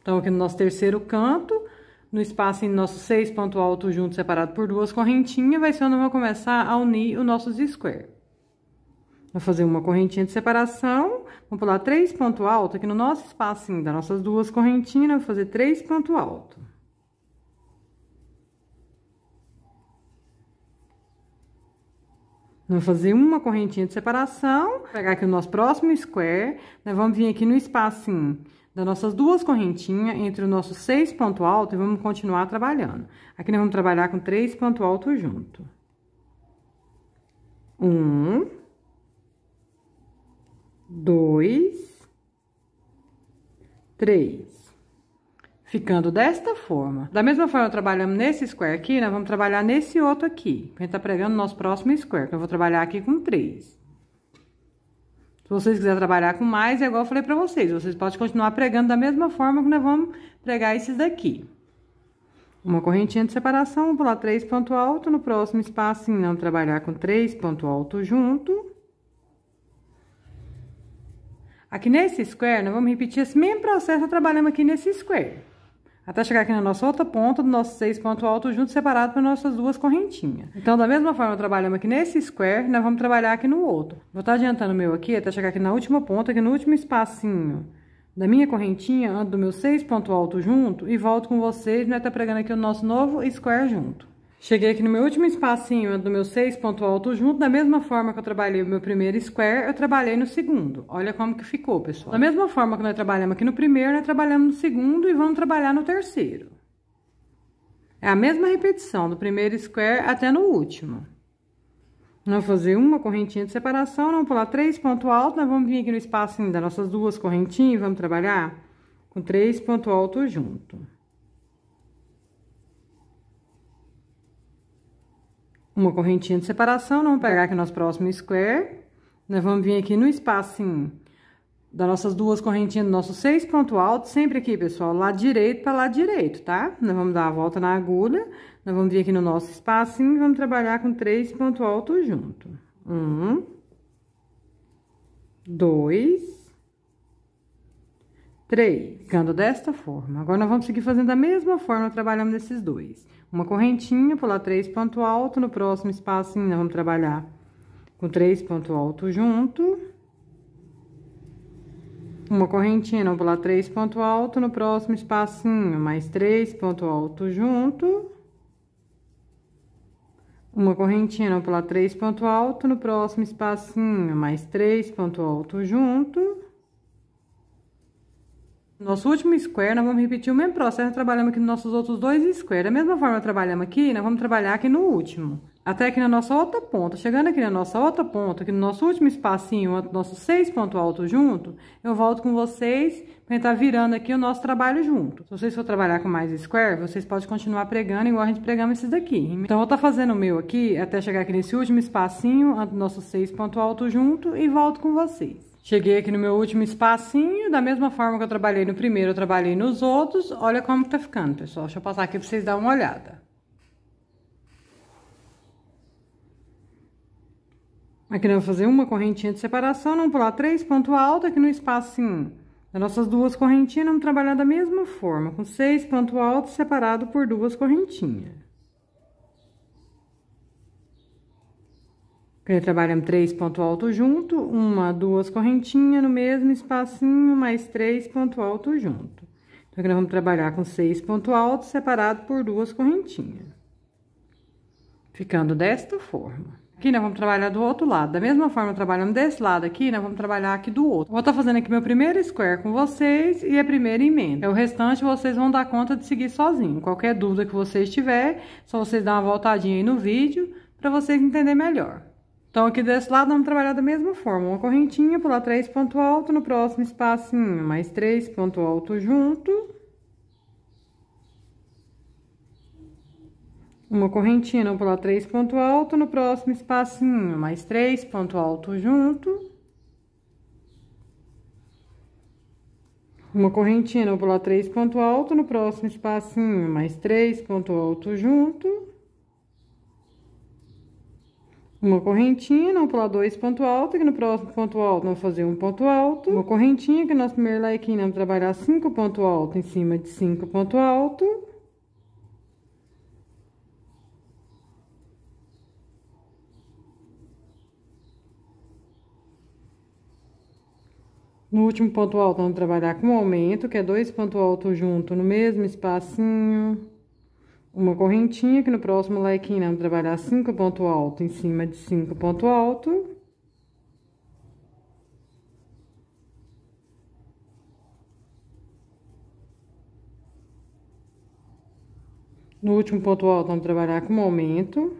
Então, aqui no nosso terceiro canto, no espaço em nosso seis ponto alto junto separado por duas correntinhas, vai ser onde eu vou começar a unir os nossos square. Vai fazer uma correntinha de separação, vamos pular três ponto alto aqui no nosso espacinho das nossas duas correntinhas, né? vou fazer três ponto alto. Vamos fazer uma correntinha de separação, pegar aqui o nosso próximo square, né? Vamos vir aqui no espacinho das nossas duas correntinhas, entre o nosso seis ponto alto, e vamos continuar trabalhando. Aqui nós vamos trabalhar com três ponto alto junto. Um dois, três. Ficando desta forma. Da mesma forma trabalhamos nesse square aqui, nós né? vamos trabalhar nesse outro aqui. A gente tá pregando o nosso próximo square, que eu vou trabalhar aqui com três. Se vocês quiserem trabalhar com mais, é igual eu falei pra vocês. Vocês podem continuar pregando da mesma forma que nós vamos pregar esses daqui. Uma correntinha de separação, vou pular três ponto alto, no próximo espaço, nós não trabalhar com três ponto alto junto. Aqui nesse square, nós vamos repetir esse mesmo processo trabalhando trabalhamos aqui nesse square. Até chegar aqui na nossa outra ponta, do nosso seis pontos altos juntos, separado para nossas duas correntinhas. Então, da mesma forma, trabalhamos aqui nesse square, nós vamos trabalhar aqui no outro. Vou estar adiantando o meu aqui, até chegar aqui na última ponta, aqui no último espacinho da minha correntinha, ando do meu seis pontos altos junto e volto com vocês, nós né, tá pregando aqui o nosso novo square junto. Cheguei aqui no meu último espacinho do meu 6 ponto alto junto, da mesma forma que eu trabalhei o meu primeiro square, eu trabalhei no segundo. Olha como que ficou, pessoal. Da mesma forma que nós trabalhamos aqui no primeiro, nós trabalhamos no segundo e vamos trabalhar no terceiro. É a mesma repetição do primeiro square até no último. Nós fazer uma correntinha de separação, vamos pular três pontos alto, nós vamos vir aqui no espacinho das nossas duas correntinhas e vamos trabalhar com três pontos alto junto. uma correntinha de separação, vamos pegar aqui nosso próximo square, nós vamos vir aqui no espacinho das nossas duas correntinhas, do nosso seis ponto alto, sempre aqui, pessoal, lado direito para lado direito, tá? Nós vamos dar a volta na agulha, nós vamos vir aqui no nosso espacinho e vamos trabalhar com três ponto alto junto. Um, dois, três, ficando desta forma. Agora, nós vamos seguir fazendo da mesma forma, trabalhando nesses dois. Uma correntinha, pular três ponto alto, no próximo espaço nós vamos trabalhar com três ponto alto junto. Uma correntinha, não pular três ponto alto, no próximo espacinho mais três ponto alto junto. Uma correntinha, não pular três ponto alto, no próximo espacinho mais três ponto alto junto. Nosso último square, nós vamos repetir o mesmo processo, trabalhamos aqui nos nossos outros dois squares. Da mesma forma que trabalhamos aqui, nós vamos trabalhar aqui no último. Até aqui na nossa outra ponta. Chegando aqui na nossa outra ponta, aqui no nosso último espacinho, nossos seis pontos altos junto, eu volto com vocês pra gente tá virando aqui o nosso trabalho junto. Se vocês for trabalhar com mais square, vocês podem continuar pregando igual a gente pregamos esses daqui. Então, eu vou tá fazendo o meu aqui, até chegar aqui nesse último espacinho, nossos seis pontos altos junto, e volto com vocês. Cheguei aqui no meu último espacinho, da mesma forma que eu trabalhei no primeiro, eu trabalhei nos outros. Olha como tá ficando, pessoal. Deixa eu passar aqui pra vocês darem uma olhada. Aqui nós vamos fazer uma correntinha de separação, vamos pular três ponto alto aqui no espacinho. Das nossas duas correntinhas, vamos trabalhar da mesma forma, com seis ponto alto separado por duas correntinhas. Trabalhamos três ponto alto junto, uma, duas correntinhas no mesmo espacinho, mais três ponto alto junto. Então, aqui nós vamos trabalhar com seis ponto alto separado por duas correntinhas. Ficando desta forma. Aqui nós vamos trabalhar do outro lado. Da mesma forma, trabalhando desse lado aqui, nós vamos trabalhar aqui do outro. Vou estar tá fazendo aqui meu primeiro square com vocês e a primeira emenda. O restante vocês vão dar conta de seguir sozinho. Qualquer dúvida que vocês tiverem, só vocês dar uma voltadinha aí no vídeo para vocês entenderem melhor. Então, aqui desse lado, vamos trabalhar da mesma forma. Uma correntinha, pular três ponto alto, no próximo espacinho, hum, mais três ponto alto junto. Uma correntinha, não pular três ponto alto, no próximo espacinho, hum, mais três ponto alto junto. Uma correntinha, não pular três ponto alto, no próximo espacinho, hum, mais três ponto alto junto uma correntinha, não pular dois ponto alto, que no próximo ponto alto vamos fazer um ponto alto, uma correntinha, que no nosso primeiro like né, vamos trabalhar cinco ponto alto em cima de cinco ponto alto, No último ponto alto, vamos trabalhar com aumento, que é dois ponto alto junto no mesmo espacinho uma correntinha, que no próximo lequinho nós né? vamos trabalhar 5 ponto alto em cima de 5 ponto alto. No último ponto alto, vamos trabalhar com um aumento.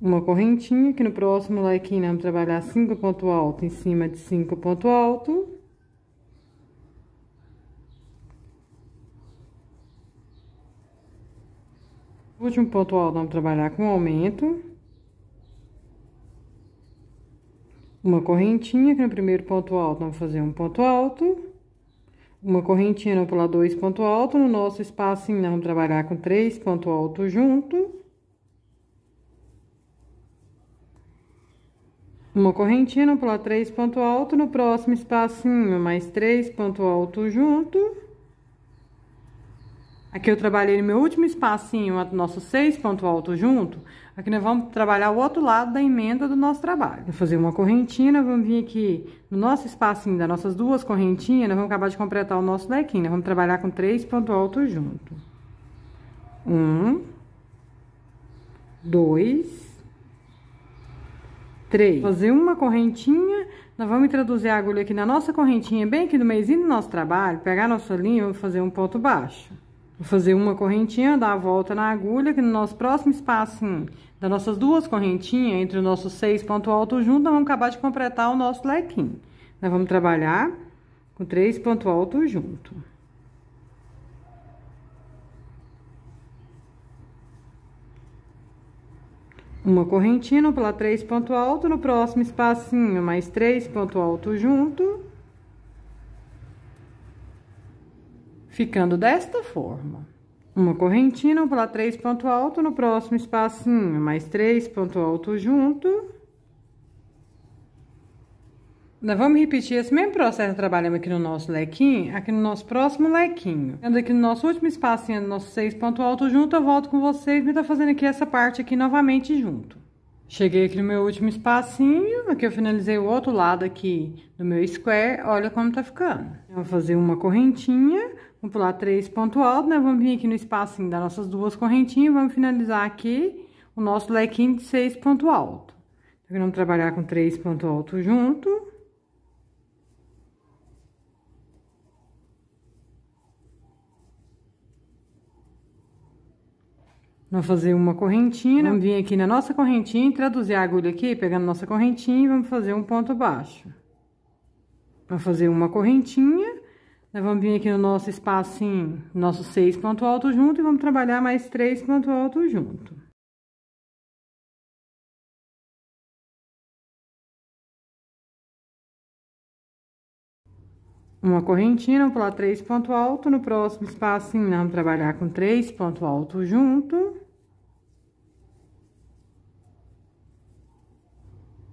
Uma correntinha, que no próximo lequinho nós né? vamos trabalhar 5 ponto alto em cima de 5 ponto alto. último ponto alto, vamos trabalhar com aumento. Uma correntinha, que no primeiro ponto alto, vamos fazer um ponto alto. Uma correntinha, vamos pular dois ponto alto. No nosso espaço, nós vamos trabalhar com três ponto alto junto. Uma correntinha, vamos pular três ponto alto. No próximo espacinho, mais três ponto alto junto. Aqui eu trabalhei no meu último espacinho, nosso seis ponto alto junto. Aqui nós vamos trabalhar o outro lado da emenda do nosso trabalho. Vou fazer uma nós vamos vir aqui no nosso espacinho das nossas duas correntinhas, nós vamos acabar de completar o nosso lequinho. Nós vamos trabalhar com três ponto alto junto. Um, dois, três. Fazer uma correntinha, nós vamos introduzir a agulha aqui na nossa correntinha, bem aqui no meizinho do nosso trabalho, pegar a nossa linha e fazer um ponto baixo. Vou fazer uma correntinha, dar a volta na agulha, que no nosso próximo espaço das nossas duas correntinhas, entre os nossos seis pontos altos juntos, nós vamos acabar de completar o nosso lequinho. Nós vamos trabalhar com três pontos altos junto. Uma correntinha, pular três pontos altos, no próximo espacinho, mais três pontos altos junto. ficando desta forma. Uma um pular três ponto alto, no próximo espacinho, mais três ponto alto junto. Nós vamos repetir esse mesmo processo trabalhando aqui no nosso lequinho, aqui no nosso próximo lequinho. Ando aqui no nosso último espacinho, no nosso seis ponto alto junto, eu volto com vocês me tá fazendo aqui essa parte aqui novamente junto. Cheguei aqui no meu último espacinho, aqui eu finalizei o outro lado aqui do meu square, olha como tá ficando. Eu vou fazer uma correntinha Vamos pular três ponto alto, né? Vamos vir aqui no espacinho assim, das nossas duas correntinhas, vamos finalizar aqui o nosso lequinho de seis ponto alto. Então, vamos trabalhar com três ponto alto junto. Vamos fazer uma correntinha, né? vamos vir aqui na nossa correntinha, traduzir a agulha aqui, pegando nossa correntinha e vamos fazer um ponto baixo. Vamos fazer uma correntinha nós vamos vir aqui no nosso espaço, nosso seis ponto alto junto, e vamos trabalhar mais três ponto alto junto. Uma correntinha, vamos pular três ponto alto, no próximo espaço, nós vamos trabalhar com três ponto alto junto.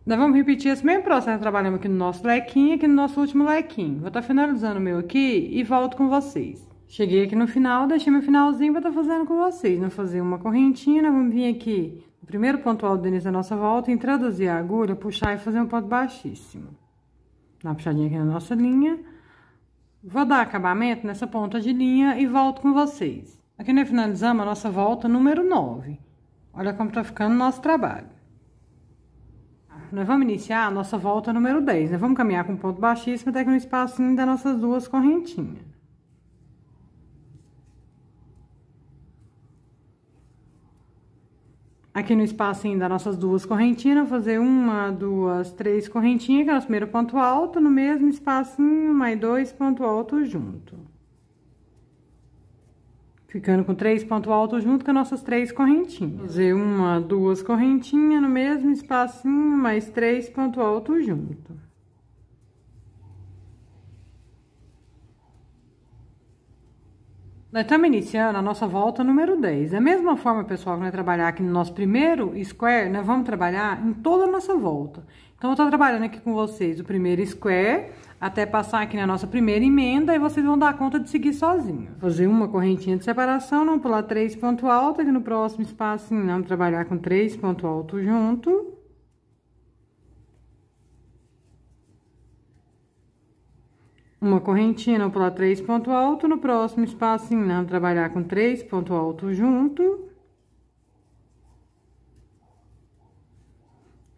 Nós vamos repetir esse mesmo processo né? trabalhamos aqui no nosso lequinho, aqui no nosso último lequinho. Vou estar tá finalizando o meu aqui e volto com vocês. Cheguei aqui no final, deixei meu finalzinho para estar tá fazendo com vocês. Vou fazer uma correntinha, nós vamos vir aqui no primeiro ponto alto do início da nossa volta, introduzir a agulha, puxar e fazer um ponto baixíssimo. Dá uma puxadinha aqui na nossa linha. Vou dar acabamento nessa ponta de linha e volto com vocês. Aqui nós finalizamos a nossa volta número 9. Olha como tá ficando o nosso trabalho nós vamos iniciar a nossa volta número 10, né? Vamos caminhar com ponto baixíssimo até que no espacinho das nossas duas correntinhas. Aqui no espacinho das nossas duas correntinhas, fazer uma, duas, três correntinhas, que é o nosso primeiro ponto alto, no mesmo espacinho, mais dois ponto altos junto ficando com três pontos altos junto com as nossas três correntinhas. Fazer uma, duas correntinhas no mesmo espacinho, mais três pontos altos junto. Nós estamos iniciando a nossa volta número 10. Da mesma forma, pessoal, que nós trabalhar aqui no nosso primeiro square, nós vamos trabalhar em toda a nossa volta. Então, eu estou trabalhando aqui com vocês o primeiro square, até passar aqui na nossa primeira emenda e vocês vão dar conta de seguir sozinho. Fazer uma correntinha de separação, não pular três ponto alto, aqui no próximo espaço não trabalhar com três ponto alto junto. Uma correntinha, não pular três ponto alto, no próximo espaço não trabalhar com três ponto alto junto.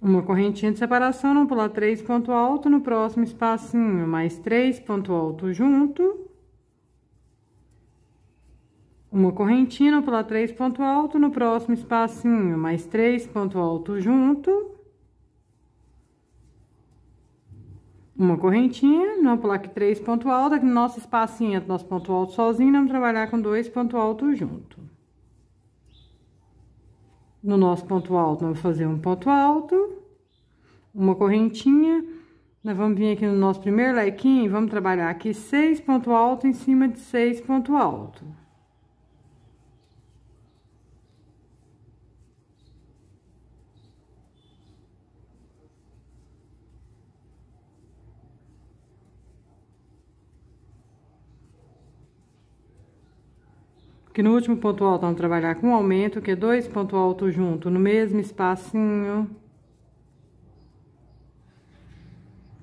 Uma correntinha de separação, não pular três ponto alto no próximo espacinho, mais três ponto alto junto. Uma correntinha, não pular três ponto alto no próximo espacinho, mais três ponto alto junto. Uma correntinha, não pular aqui três ponto alto, aqui é no nosso espacinho, nosso ponto alto sozinho, vamos trabalhar com dois ponto alto junto. No nosso ponto alto, nós vamos fazer um ponto alto, uma correntinha. Nós vamos vir aqui no nosso primeiro lequinho, e vamos trabalhar aqui seis ponto alto em cima de seis ponto alto. que no último ponto alto vamos trabalhar com aumento, que é dois ponto alto junto no mesmo espacinho.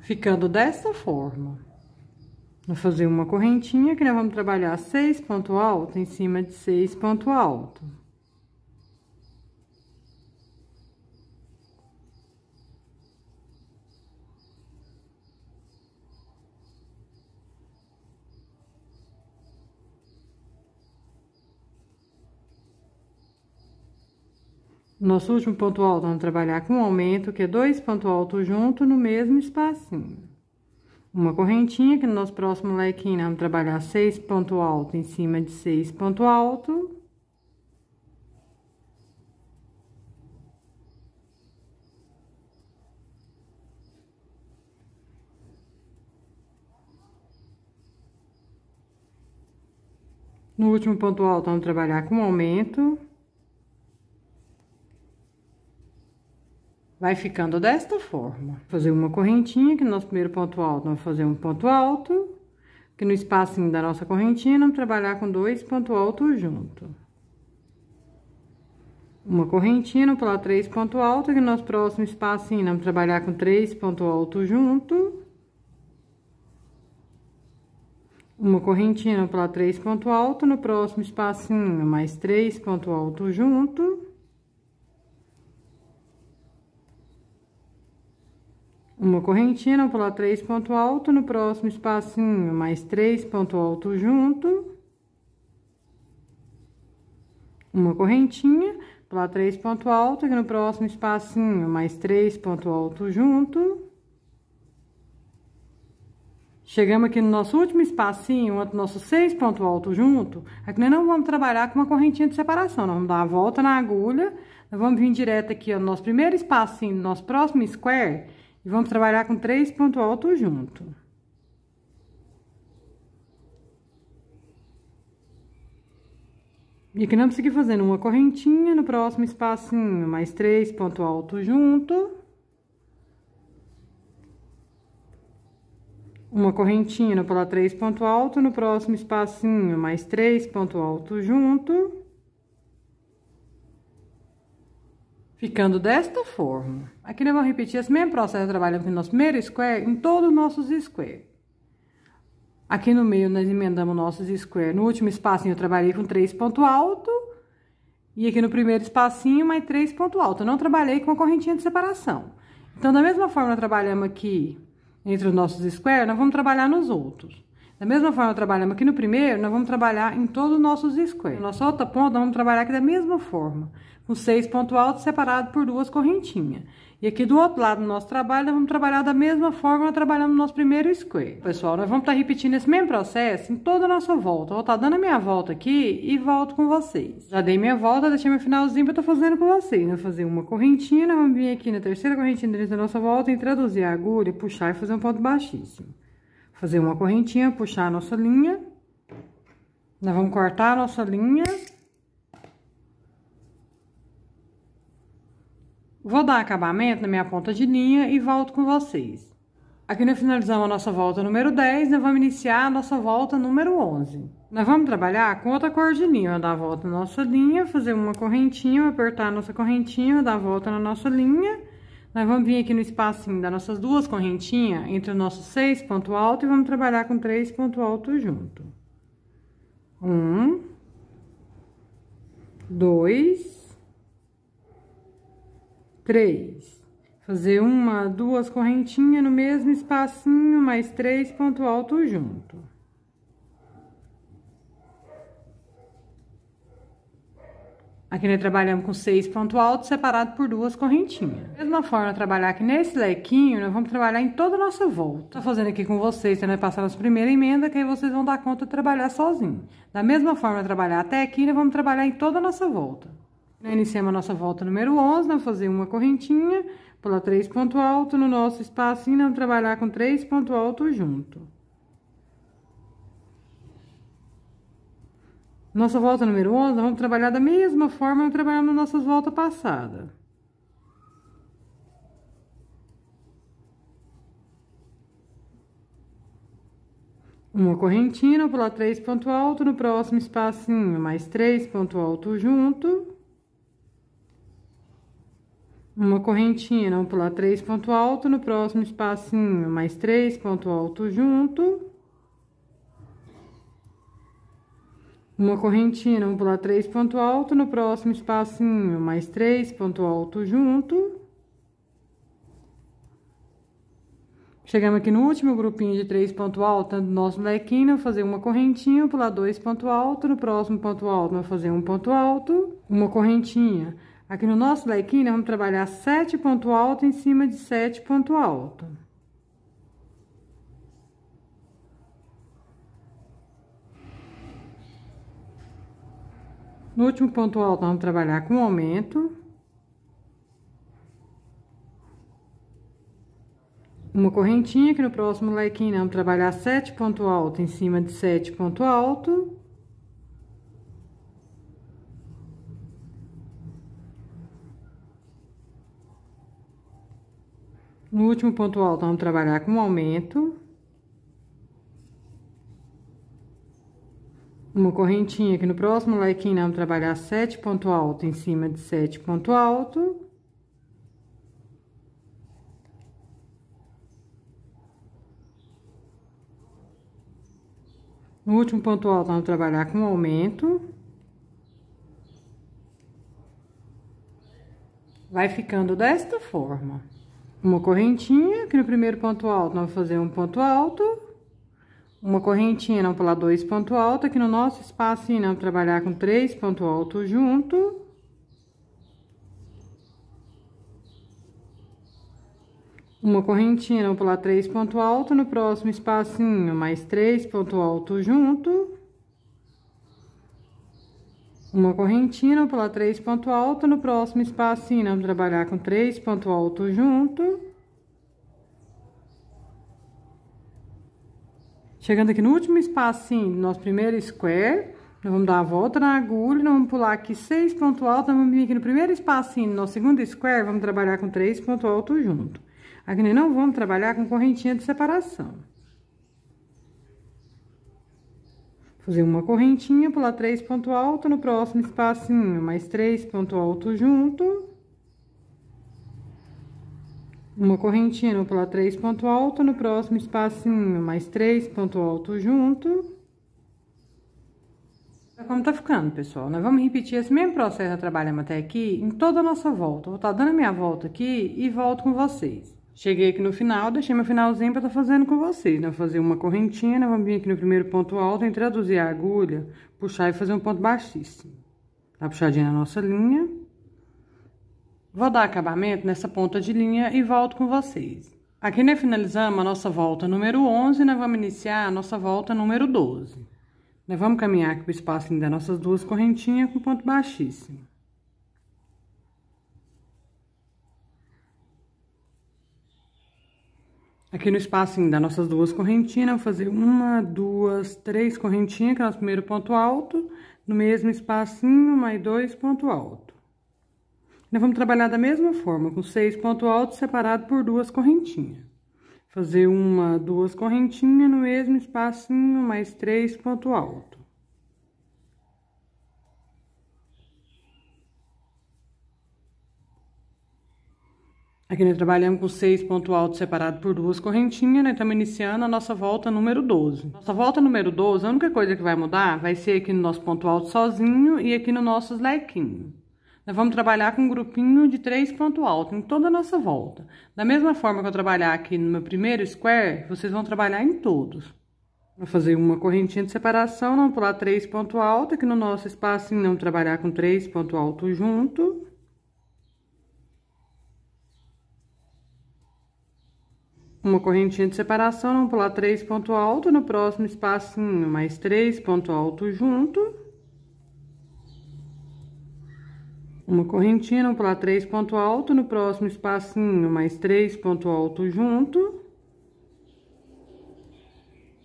Ficando desta forma. Vou fazer uma correntinha que nós vamos trabalhar seis ponto alto em cima de seis ponto alto. Nosso último ponto alto, vamos é trabalhar com um aumento, que é dois pontos altos junto no mesmo espacinho. Uma correntinha, que no nosso próximo lequinho, né, vamos trabalhar seis ponto alto em cima de seis ponto alto. No último ponto alto, vamos trabalhar com um aumento. Vai ficando desta forma. Fazer uma correntinha, que no nosso primeiro ponto alto, vamos fazer um ponto alto. Que no espacinho da nossa correntinha, vamos trabalhar com dois pontos altos junto. Uma correntinha, vamos pular três pontos altos. Que no nosso próximo espacinho, vamos trabalhar com três pontos altos junto. Uma correntinha, vamos pular três pontos altos. No próximo espacinho, mais três pontos altos junto. Uma correntinha, vou pular três ponto alto, no próximo espacinho, mais três ponto alto junto. Uma correntinha, pular três ponto alto, aqui no próximo espacinho, mais três ponto alto junto. Chegamos aqui no nosso último espacinho, entre nosso seis ponto alto junto, aqui é nós não vamos trabalhar com uma correntinha de separação, nós vamos dar uma volta na agulha, nós vamos vir direto aqui, ó, no nosso primeiro espacinho, no nosso próximo square, e vamos trabalhar com três pontos altos junto. E aqui não consegui fazendo uma correntinha, no próximo espacinho, mais três pontos alto junto. Uma correntinha, no pular três pontos alto, no próximo espacinho, mais três pontos alto junto. Ficando desta forma. Aqui nós vamos repetir esse mesmo processo trabalhando no nosso primeiro square em todos os nossos squares. Aqui no meio nós emendamos nossos square. No último espacinho eu trabalhei com três ponto alto. E aqui no primeiro espacinho mais três ponto alto. Eu não trabalhei com a correntinha de separação. Então, da mesma forma nós trabalhamos aqui entre os nossos square, nós vamos trabalhar nos outros. Da mesma forma, trabalhamos aqui no primeiro, nós vamos trabalhar em todos os nossos squares. Nossa outra ponta, nós vamos trabalhar aqui da mesma forma os seis pontos altos separados por duas correntinhas. E aqui do outro lado do nosso trabalho, nós vamos trabalhar da mesma forma nós trabalhamos no nosso primeiro square. Pessoal, nós vamos estar tá repetindo esse mesmo processo em toda a nossa volta. Eu vou estar tá dando a minha volta aqui e volto com vocês. Já dei minha volta, deixei meu finalzinho que eu tô fazendo com vocês. vou fazer uma correntinha, nós vamos vir aqui na terceira correntinha dentro da nossa volta, introduzir a agulha, puxar e fazer um ponto baixíssimo. Fazer uma correntinha, puxar a nossa linha. Nós vamos cortar a nossa linha Vou dar acabamento na minha ponta de linha e volto com vocês. Aqui nós finalizamos a nossa volta número 10, nós vamos iniciar a nossa volta número 11. Nós vamos trabalhar com outra cor de linha, dar a volta na nossa linha, fazer uma correntinha, apertar a nossa correntinha, dar a volta na nossa linha. Nós vamos vir aqui no espacinho das nossas duas correntinhas, entre os nossos seis pontos altos e vamos trabalhar com três pontos altos junto. Um, dois, três. Fazer uma, duas correntinhas no mesmo espacinho, mais três ponto alto junto. Aqui nós trabalhamos com seis ponto alto separado por duas correntinhas. Da mesma forma, trabalhar aqui nesse lequinho, nós vamos trabalhar em toda a nossa volta. Tô fazendo aqui com vocês, vai passar a primeira emenda, que aí vocês vão dar conta de trabalhar sozinho. Da mesma forma, trabalhar até aqui, nós vamos trabalhar em toda a nossa volta. Nós iniciamos a nossa volta número 11, vamos né, fazer uma correntinha, pular três ponto alto no nosso e vamos trabalhar com três ponto alto junto. Nossa volta número 11, vamos trabalhar da mesma forma que trabalhamos na nossa volta passada. Uma correntinha, pular três ponto alto, no próximo espacinho, mais três ponto alto junto uma correntinha, não pular três ponto alto, no próximo espacinho, mais três ponto alto junto. Uma correntinha, não pular três ponto alto, no próximo espacinho, mais três ponto alto junto. Chegamos aqui no último grupinho de três ponto alto, do nosso lequinho, fazer uma correntinha, pular dois ponto alto, no próximo ponto alto, fazer um ponto alto, uma correntinha Aqui no nosso lequinho, nós vamos trabalhar sete ponto alto em cima de sete ponto alto. No último ponto alto, vamos trabalhar com aumento. Uma correntinha, que no próximo lequinho, vamos trabalhar sete ponto alto em cima de sete ponto alto. No último ponto alto, vamos trabalhar com aumento. Uma correntinha aqui no próximo lequinho, né? vamos trabalhar sete ponto alto em cima de sete ponto alto. No último ponto alto, vamos trabalhar com aumento. Vai ficando desta forma uma correntinha, aqui no primeiro ponto alto nós vamos fazer um ponto alto, uma correntinha, não pular dois ponto alto, aqui no nosso espaço nós trabalhar com três ponto alto junto. Uma correntinha, não pular três ponto alto, no próximo espacinho mais três ponto alto junto. Uma correntinha, vou pular três ponto alto, no próximo espacinho vamos trabalhar com três ponto alto junto. Chegando aqui no último espacinho do nosso primeiro square, nós vamos dar a volta na agulha, nós vamos pular aqui seis ponto alto, vamos vir aqui no primeiro espacinho do nosso segundo square, vamos trabalhar com três ponto alto junto. Aqui nós não vamos trabalhar com correntinha de separação. Fazer uma correntinha, pular três ponto alto, no próximo espacinho, mais três ponto alto junto. Uma correntinha, vou pular três ponto alto, no próximo espacinho, mais três ponto alto junto. como tá ficando, pessoal. Nós né? vamos repetir esse mesmo processo que trabalhamos até aqui, em toda a nossa volta. Vou estar tá dando a minha volta aqui e volto com vocês. Cheguei aqui no final, deixei meu finalzinho pra estar tá fazendo com vocês, né? Vou fazer uma correntinha, né? Vamos vir aqui no primeiro ponto alto, introduzir a agulha, puxar e fazer um ponto baixíssimo. Tá puxadinha a nossa linha. Vou dar acabamento nessa ponta de linha e volto com vocês. Aqui, né, finalizamos a nossa volta número 11, né? Vamos iniciar a nossa volta número 12. Nós né, vamos caminhar aqui pro espaço das nossas duas correntinhas com ponto baixíssimo. Aqui no espacinho das nossas duas correntinas, né? vou fazer uma, duas, três correntinhas, que é o nosso primeiro ponto alto. No mesmo espacinho, mais dois ponto alto. Nós vamos trabalhar da mesma forma, com seis ponto alto separado por duas correntinhas. Fazer uma, duas correntinhas no mesmo espacinho, mais três ponto alto. Aqui nós trabalhamos com seis ponto alto separado por duas correntinhas, né? Estamos iniciando a nossa volta número 12. Nossa volta número 12, a única coisa que vai mudar vai ser aqui no nosso ponto alto sozinho e aqui no nosso lequinho. Nós vamos trabalhar com um grupinho de três ponto alto em toda a nossa volta. Da mesma forma que eu trabalhar aqui no meu primeiro square, vocês vão trabalhar em todos. Vou fazer uma correntinha de separação, vamos pular três ponto alto, aqui no nosso espacinho vamos trabalhar com três ponto alto junto uma correntinha de separação, vamos pular três ponto alto, no próximo espacinho, mais três ponto alto junto. Uma correntinha, vamos pular três ponto alto, no próximo espacinho, mais três ponto alto junto.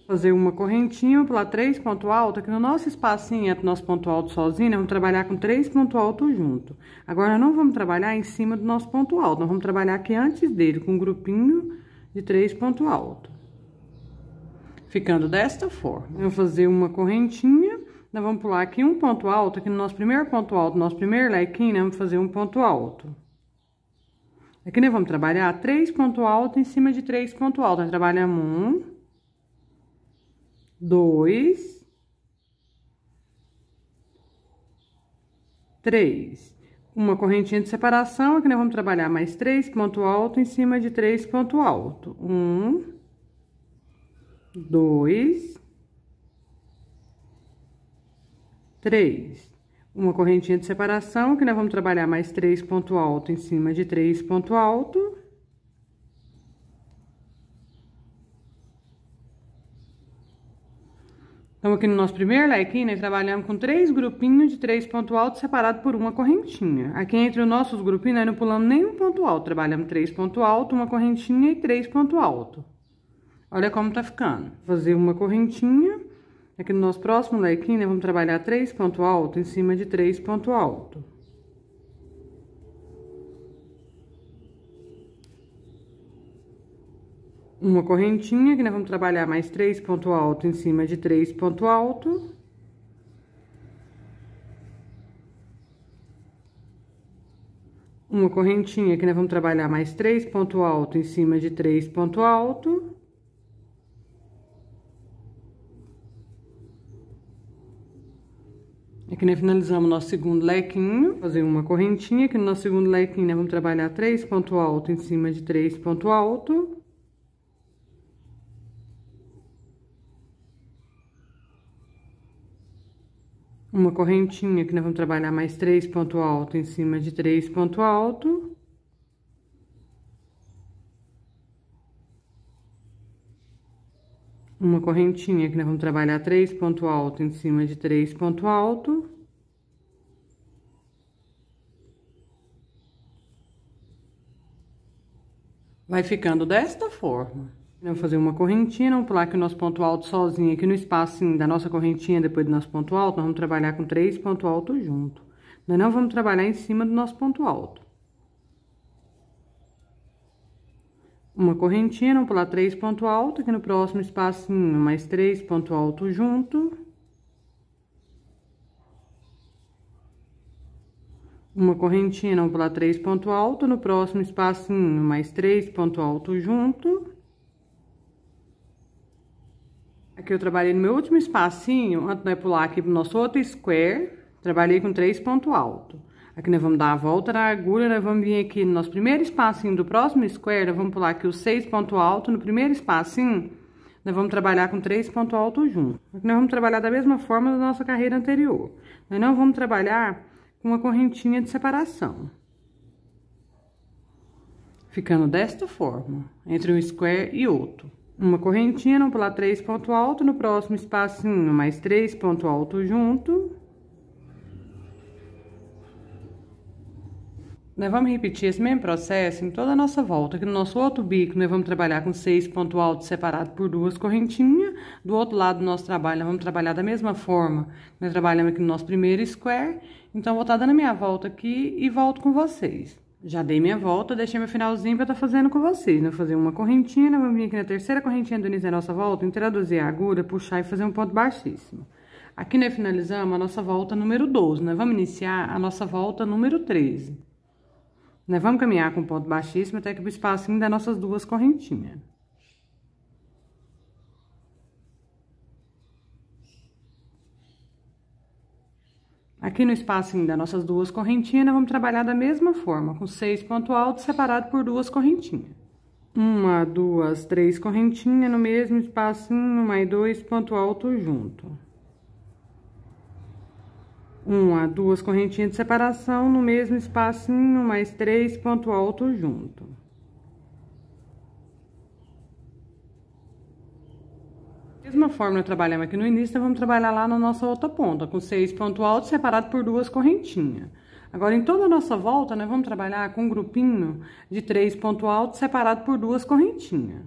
Fazer uma correntinha, pular três ponto alto, aqui no nosso espacinho, entre é nosso ponto alto sozinho, né? vamos trabalhar com três ponto alto junto. Agora, não vamos trabalhar em cima do nosso ponto alto, nós vamos trabalhar aqui antes dele, com um grupinho de três ponto alto. Ficando desta forma, eu vou fazer uma correntinha, nós vamos pular aqui um ponto alto, aqui no nosso primeiro ponto alto, nosso primeiro lequinho, nós vamos fazer um ponto alto. Aqui nós vamos trabalhar três ponto alto em cima de três ponto alto, nós trabalhamos um, dois, três. Uma correntinha de separação, aqui é nós vamos trabalhar mais três ponto alto em cima de três ponto alto. Um, dois, três. Uma correntinha de separação, que nós vamos trabalhar mais três ponto alto em cima de três ponto alto. Então, aqui no nosso primeiro lequinho, nós né, trabalhamos com três grupinhos de três pontos altos separados por uma correntinha. Aqui entre os nossos grupinhos, nós não pulamos nenhum ponto alto. Trabalhamos três pontos altos, uma correntinha e três pontos altos. Olha como tá ficando. Fazer uma correntinha. Aqui no nosso próximo lequinho, nós né, vamos trabalhar três pontos altos em cima de três pontos altos. uma correntinha, que nós vamos trabalhar mais três ponto alto em cima de três ponto alto. Uma correntinha, que nós vamos trabalhar mais três ponto alto em cima de três ponto alto. Aqui é nós finalizamos nosso segundo lequinho, fazer uma correntinha, que no nosso segundo lequinho nós vamos trabalhar três ponto alto em cima de três ponto alto. uma correntinha que nós vamos trabalhar mais três ponto alto em cima de três ponto alto. Uma correntinha que nós vamos trabalhar três ponto alto em cima de três ponto alto. Vai ficando desta forma. Vamos fazer uma correntinha, vamos pular aqui o nosso ponto alto sozinho, aqui no espaço da nossa correntinha, depois do nosso ponto alto, nós vamos trabalhar com três pontos altos junto. Nós não vamos trabalhar em cima do nosso ponto alto. Uma correntinha, vamos pular três pontos altos, aqui no próximo espaço, mais três pontos altos junto. Uma correntinha, vamos pular três pontos altos, no próximo espaço, mais três pontos altos junto. Aqui é eu trabalhei no meu último espacinho, antes de pular aqui pro nosso outro square, trabalhei com três pontos altos. Aqui nós vamos dar a volta na agulha, nós vamos vir aqui no nosso primeiro espacinho do próximo square, nós vamos pular aqui os seis pontos altos no primeiro espacinho, nós vamos trabalhar com três pontos altos juntos. Aqui nós vamos trabalhar da mesma forma da nossa carreira anterior. Nós não vamos trabalhar com uma correntinha de separação. Ficando desta forma, entre um square e outro uma correntinha, não pular três ponto alto, no próximo espacinho mais três ponto alto junto. Nós vamos repetir esse mesmo processo em toda a nossa volta. Aqui no nosso outro bico, nós vamos trabalhar com seis ponto altos separado por duas correntinhas. Do outro lado do nosso trabalho, nós vamos trabalhar da mesma forma. Nós trabalhamos aqui no nosso primeiro square. Então, vou estar dando a minha volta aqui e volto com vocês. Já dei minha volta, deixei meu finalzinho pra estar tá fazendo com vocês, Vou né? fazer uma correntinha, vou né? vir aqui na terceira correntinha do início da nossa volta, introduzir a agulha, puxar e fazer um ponto baixíssimo. Aqui nós finalizamos a nossa volta número 12, né? Vamos iniciar a nossa volta número 13. Nós né? vamos caminhar com ponto baixíssimo até que o espacinho das nossas duas correntinhas. Aqui no espaço das nossas duas correntinhas, vamos trabalhar da mesma forma, com seis pontos altos separado por duas correntinhas. Uma, duas, três correntinhas no mesmo espacinho, mais dois ponto alto junto. Uma, duas correntinhas de separação no mesmo espacinho, mais três ponto alto junto. mesma forma trabalhamos aqui no início, nós vamos trabalhar lá na nossa outra ponta, com seis pontos altos separados por duas correntinhas. Agora, em toda a nossa volta, nós vamos trabalhar com um grupinho de três pontos altos separados por duas correntinhas.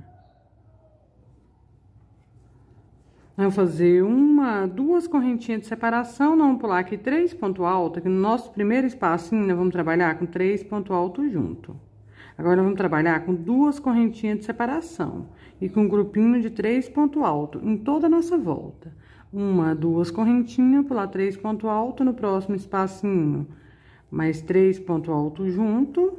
Eu vamos fazer uma, duas correntinhas de separação, nós vamos pular aqui três pontos alto, aqui no nosso primeiro espaço, nós vamos trabalhar com três pontos alto junto. Agora, nós vamos trabalhar com duas correntinhas de separação e com um grupinho de três ponto alto em toda a nossa volta. Uma, duas correntinhas, pular três ponto alto no próximo espacinho, mais três ponto alto junto.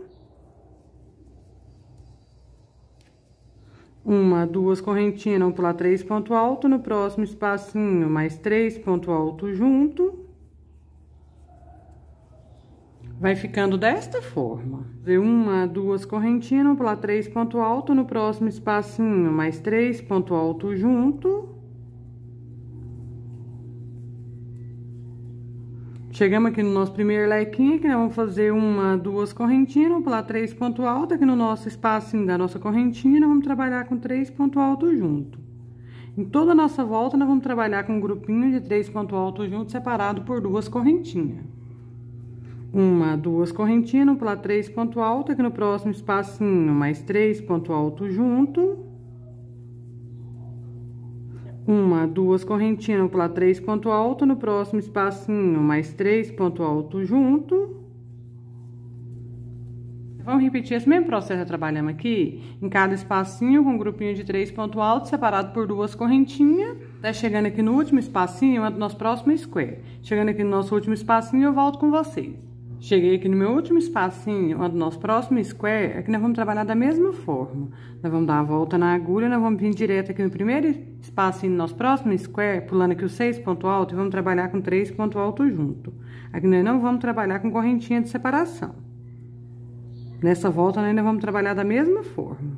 Uma, duas correntinhas, não pular três ponto alto no próximo espacinho, mais três ponto alto junto. Vai ficando desta forma. Uma, duas correntinas, pular três ponto alto no próximo espacinho, mais três ponto alto junto. Chegamos aqui no nosso primeiro lequinho, que nós vamos fazer uma, duas correntinas, pular três ponto alto aqui no nosso espacinho da nossa correntinha. vamos trabalhar com três ponto alto junto. Em toda a nossa volta, nós vamos trabalhar com um grupinho de três ponto alto junto, separado por duas correntinhas uma, duas correntinhas, pular três ponto alto, aqui no próximo espacinho, mais três ponto alto junto. Uma, duas correntinhas, pular três ponto alto, no próximo espacinho, mais três ponto alto junto. Vamos repetir esse mesmo processo que trabalhamos aqui, em cada espacinho, com um grupinho de três ponto alto, separado por duas correntinhas. Até chegando aqui no último espacinho, é do nosso próximo square. Chegando aqui no nosso último espacinho, eu volto com vocês. Cheguei aqui no meu último espacinho, onde nosso próximo square, aqui é nós vamos trabalhar da mesma forma. Nós vamos dar a volta na agulha, nós vamos vir direto aqui no primeiro espacinho, no nosso próximo square, pulando aqui o seis ponto alto, e vamos trabalhar com três ponto alto junto. Aqui nós não vamos trabalhar com correntinha de separação. Nessa volta, nós ainda vamos trabalhar da mesma forma.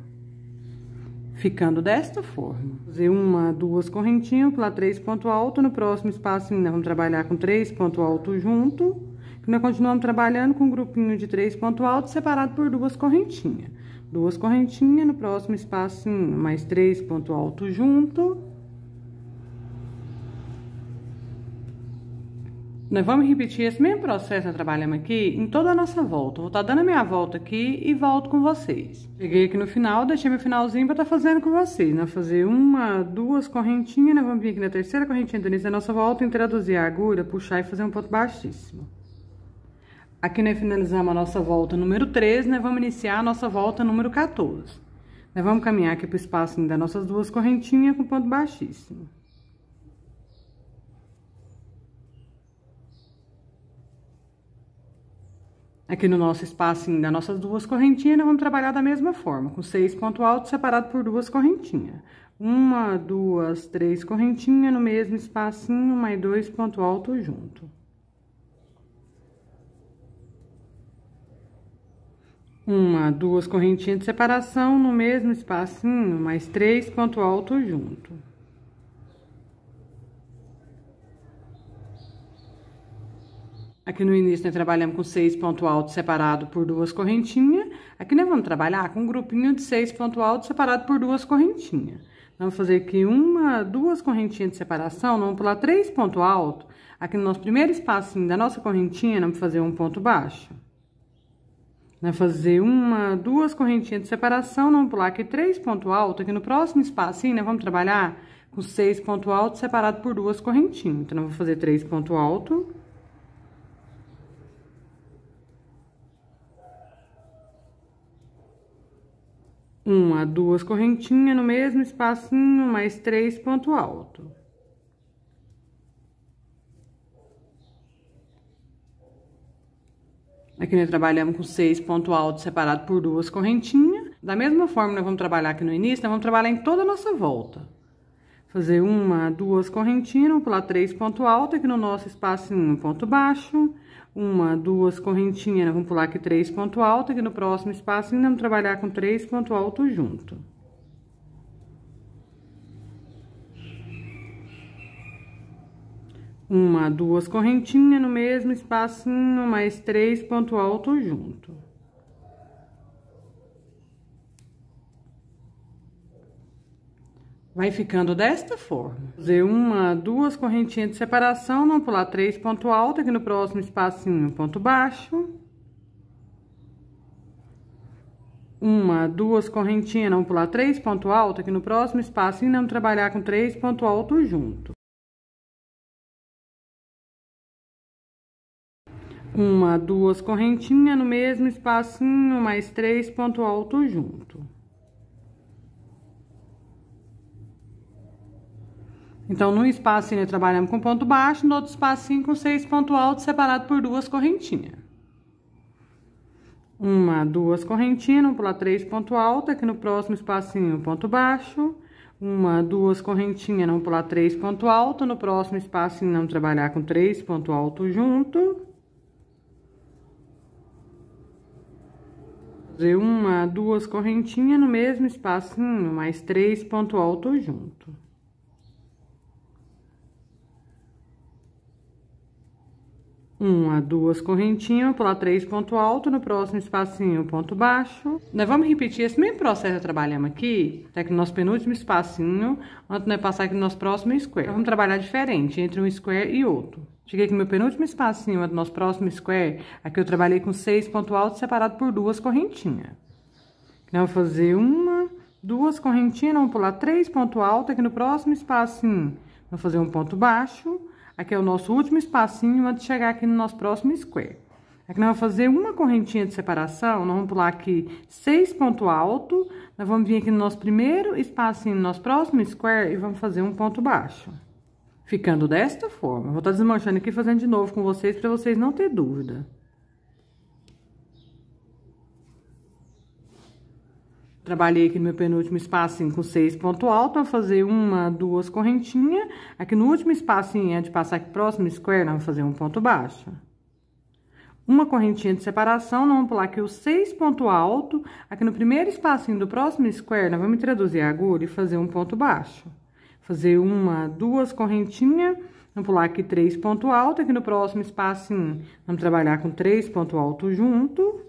Ficando desta forma. Fazer uma, duas correntinhas, pular três ponto alto, no próximo espacinho, nós vamos trabalhar com três ponto alto junto que nós continuamos trabalhando com um grupinho de três pontos altos separado por duas correntinhas. Duas correntinhas, no próximo espaço mais três pontos altos junto. Nós vamos repetir esse mesmo processo que nós trabalhamos aqui em toda a nossa volta. vou estar tá dando a minha volta aqui e volto com vocês. Cheguei aqui no final, deixei meu finalzinho para estar tá fazendo com vocês. Nós fazer uma, duas correntinhas, nós vamos vir aqui na terceira correntinha do início da nossa volta, introduzir a agulha, puxar e fazer um ponto baixíssimo. Aqui nós finalizamos a nossa volta número 13, né? Vamos iniciar a nossa volta número 14. Nós vamos caminhar aqui para o espacinho das nossas duas correntinhas com ponto baixíssimo. Aqui no nosso espacinho das nossas duas correntinhas, nós vamos trabalhar da mesma forma, com seis pontos altos separados por duas correntinhas. Uma, duas, três correntinhas no mesmo espacinho, mais dois pontos altos junto. uma, duas correntinhas de separação no mesmo espacinho, mais três ponto alto junto. Aqui no início, nós trabalhamos com seis ponto alto separado por duas correntinhas. Aqui nós vamos trabalhar com um grupinho de seis ponto alto separado por duas correntinhas. Vamos fazer aqui uma, duas correntinhas de separação, vamos pular três ponto alto. Aqui no nosso primeiro espacinho da nossa correntinha, vamos fazer um ponto baixo. Vai né, fazer uma, duas correntinhas de separação, não pular aqui três ponto alto, aqui no próximo espacinho, né, vamos trabalhar com seis ponto alto separado por duas correntinhas. Então, eu vou fazer três ponto alto. Uma, duas correntinhas no mesmo espacinho, mais três ponto alto. Aqui é nós trabalhamos com seis ponto alto separado por duas correntinhas. Da mesma forma nós vamos trabalhar aqui no início, nós vamos trabalhar em toda a nossa volta. Fazer uma, duas correntinhas, vamos pular três ponto alto, aqui no nosso espaço um ponto baixo. Uma, duas correntinhas, vamos pular aqui três ponto alto, aqui no próximo espaço e vamos trabalhar com três ponto alto junto. uma, duas correntinhas no mesmo espacinho, mais três ponto alto junto. Vai ficando desta forma. Fazer uma, duas correntinhas de separação, não pular três ponto alto, aqui no próximo espacinho, ponto baixo. Uma, duas correntinhas, não pular três ponto alto, aqui no próximo espacinho, não trabalhar com três ponto alto junto. uma, duas correntinhas no mesmo espacinho, mais três ponto alto junto. Então, num espacinho trabalhamos com ponto baixo, no outro espacinho com seis ponto alto separado por duas correntinhas. Uma, duas correntinhas, vamos pular três ponto alto, aqui no próximo espacinho ponto baixo. Uma, duas correntinhas, não pular três ponto alto, no próximo espacinho não trabalhar com três ponto alto junto. fazer uma, duas correntinhas no mesmo espacinho, mais três ponto alto junto. Uma, duas correntinhas, pular três ponto alto, no próximo espacinho, ponto baixo. Nós vamos repetir esse mesmo processo que trabalhamos aqui, até né, que no nosso penúltimo espacinho, antes de nós passar aqui no nosso próximo square. Nós vamos trabalhar diferente, entre um square e outro. Cheguei aqui no meu penúltimo espacinho, do nosso próximo square. Aqui eu trabalhei com seis ponto alto separado por duas correntinhas. Então, eu vou fazer uma, duas correntinhas, vamos pular três ponto alto aqui no próximo espacinho. Vou fazer um ponto baixo. Aqui é o nosso último espacinho antes de chegar aqui no nosso próximo square. Aqui nós vamos fazer uma correntinha de separação, nós vamos pular aqui seis ponto alto, nós vamos vir aqui no nosso primeiro espacinho, no nosso próximo square, e vamos fazer um ponto baixo ficando desta forma. vou estar tá desmanchando aqui, fazendo de novo com vocês, para vocês não ter dúvida. Trabalhei aqui no meu penúltimo espaço com seis ponto alto, vou fazer uma, duas correntinhas. Aqui no último espacinho, é de passar aqui próximo, square, nós vamos fazer um ponto baixo. Uma correntinha de separação, nós vamos pular aqui o seis ponto alto. Aqui no primeiro espacinho do próximo square, nós vamos introduzir a agulha e fazer um ponto baixo fazer uma, duas correntinhas, vamos pular aqui três ponto alto, aqui no próximo espaço, sim, vamos trabalhar com três ponto alto junto.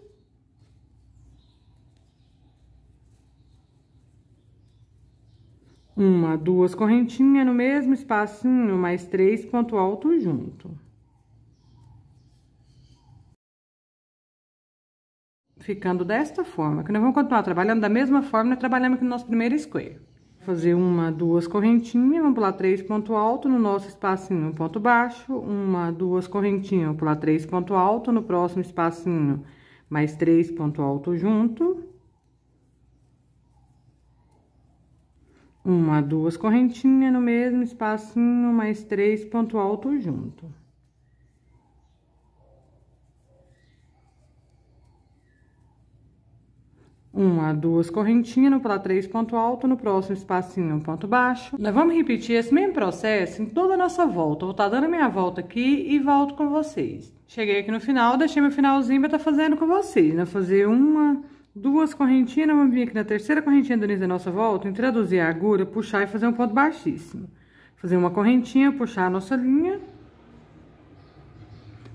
Uma, duas correntinhas no mesmo espacinho, mais três ponto alto junto. Ficando desta forma, que nós vamos continuar trabalhando da mesma forma que nós trabalhamos aqui no nosso primeiro square fazer uma, duas correntinhas, vamos pular três ponto alto no nosso espacinho, um ponto baixo, uma, duas correntinhas, pular três ponto alto no próximo espacinho, mais três ponto alto junto. Uma, duas correntinhas no mesmo espacinho, mais três ponto alto junto. Uma, duas correntinhas, no para três ponto alto, no próximo espacinho um ponto baixo. Nós vamos repetir esse mesmo processo em toda a nossa volta. Vou estar tá dando a minha volta aqui e volto com vocês. Cheguei aqui no final, deixei meu finalzinho para estar tá fazendo com vocês. Nós né? fazer uma, duas correntinhas, né? vamos vir aqui na terceira correntinha do início da nossa volta, introduzir a agulha, puxar e fazer um ponto baixíssimo. Fazer uma correntinha, puxar a nossa linha.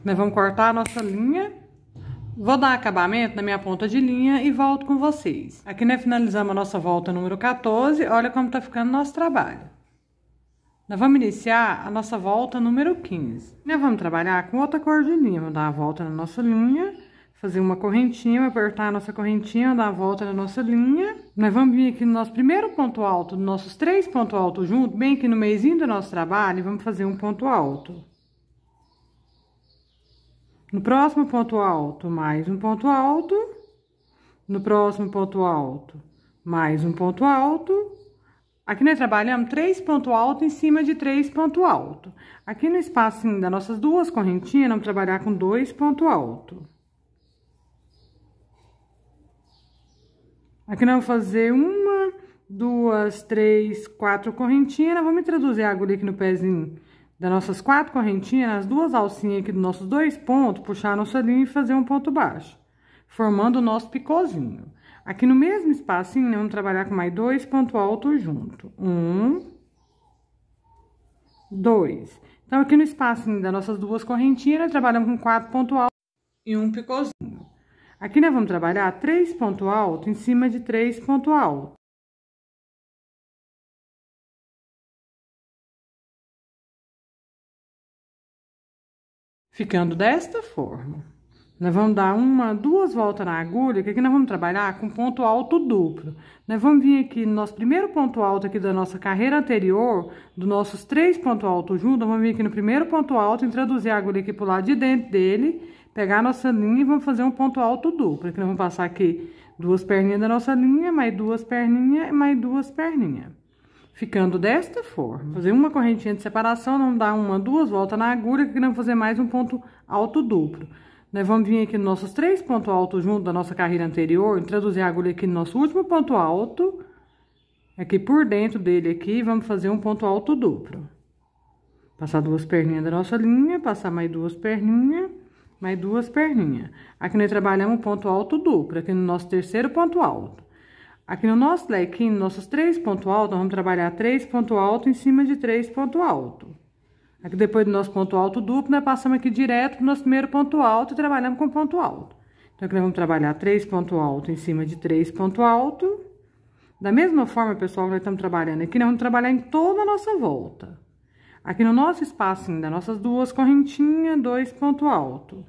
Nós vamos cortar a nossa linha Vou dar acabamento na minha ponta de linha e volto com vocês. Aqui nós né, finalizamos a nossa volta número 14, olha como tá ficando nosso trabalho. Nós vamos iniciar a nossa volta número 15. Nós vamos trabalhar com outra cor de linha, vamos dar uma volta na nossa linha, fazer uma correntinha, apertar a nossa correntinha, dar a volta na nossa linha. Nós vamos vir aqui no nosso primeiro ponto alto, nossos três pontos altos juntos, bem aqui no meizinho do nosso trabalho, vamos fazer um ponto alto. No próximo ponto alto, mais um ponto alto. No próximo ponto alto, mais um ponto alto. Aqui nós trabalhamos três ponto alto em cima de três ponto alto. Aqui no espaço assim, das nossas duas correntinhas, vamos trabalhar com dois ponto alto. Aqui nós vamos fazer uma, duas, três, quatro correntinhas. vamos introduzir a agulha aqui no pezinho das nossas quatro correntinhas, as duas alcinhas aqui dos nossos dois pontos, puxar nossa linha e fazer um ponto baixo, formando o nosso picôzinho. Aqui no mesmo espacinho, né, vamos trabalhar com mais dois pontos altos junto. Um, dois. Então, aqui no espacinho das nossas duas correntinhas, nós trabalhamos com quatro pontos altos e um picôzinho. Aqui nós vamos trabalhar três pontos altos em cima de três pontos altos. Ficando desta forma. Nós vamos dar uma, duas voltas na agulha, que aqui nós vamos trabalhar com ponto alto duplo. Nós vamos vir aqui no nosso primeiro ponto alto aqui da nossa carreira anterior, dos nossos três pontos altos juntos, vamos vir aqui no primeiro ponto alto, introduzir a agulha aqui pro lado de dentro dele, pegar a nossa linha e vamos fazer um ponto alto duplo. Aqui nós vamos passar aqui duas perninhas da nossa linha, mais duas perninhas, mais duas perninhas ficando desta forma. Fazer uma correntinha de separação, vamos dar uma, duas voltas na agulha, que vamos fazer mais um ponto alto duplo. Nós vamos vir aqui nos nossos três pontos altos junto da nossa carreira anterior, introduzir a agulha aqui no nosso último ponto alto, aqui por dentro dele aqui, vamos fazer um ponto alto duplo. Passar duas perninhas da nossa linha, passar mais duas perninhas, mais duas perninhas. Aqui nós trabalhamos ponto alto duplo, aqui no nosso terceiro ponto alto. Aqui no nosso lequinho, nossos três pontos altos, vamos trabalhar três pontos altos em cima de três pontos altos. Aqui depois do nosso ponto alto duplo, nós passamos aqui direto pro nosso primeiro ponto alto e trabalhamos com ponto alto. Então, aqui nós vamos trabalhar três pontos altos em cima de três pontos altos. Da mesma forma, pessoal, que nós estamos trabalhando aqui, nós vamos trabalhar em toda a nossa volta. Aqui no nosso espaço das nossas duas correntinhas, dois pontos altos.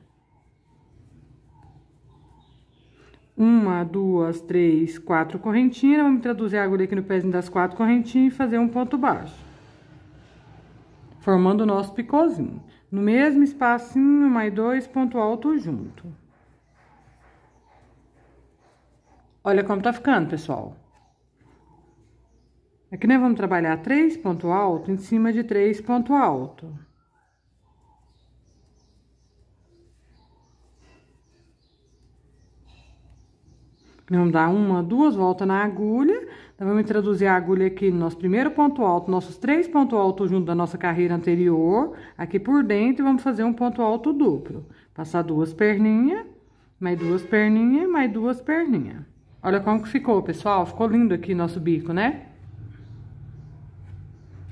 uma, duas, três, quatro correntinhas. Vamos introduzir a agulha aqui no pezinho das quatro correntinhas e fazer um ponto baixo. Formando o nosso picôzinho. No mesmo espacinho, mais dois ponto alto junto. Olha como tá ficando, pessoal. Aqui é nós vamos trabalhar três ponto alto em cima de três ponto alto. Vamos dar uma, duas voltas na agulha. Então, vamos introduzir a agulha aqui no nosso primeiro ponto alto, nossos três pontos altos junto da nossa carreira anterior, aqui por dentro, e vamos fazer um ponto alto duplo. Passar duas perninhas, mais duas perninhas, mais duas perninhas. Olha como que ficou, pessoal. Ficou lindo aqui nosso bico, né?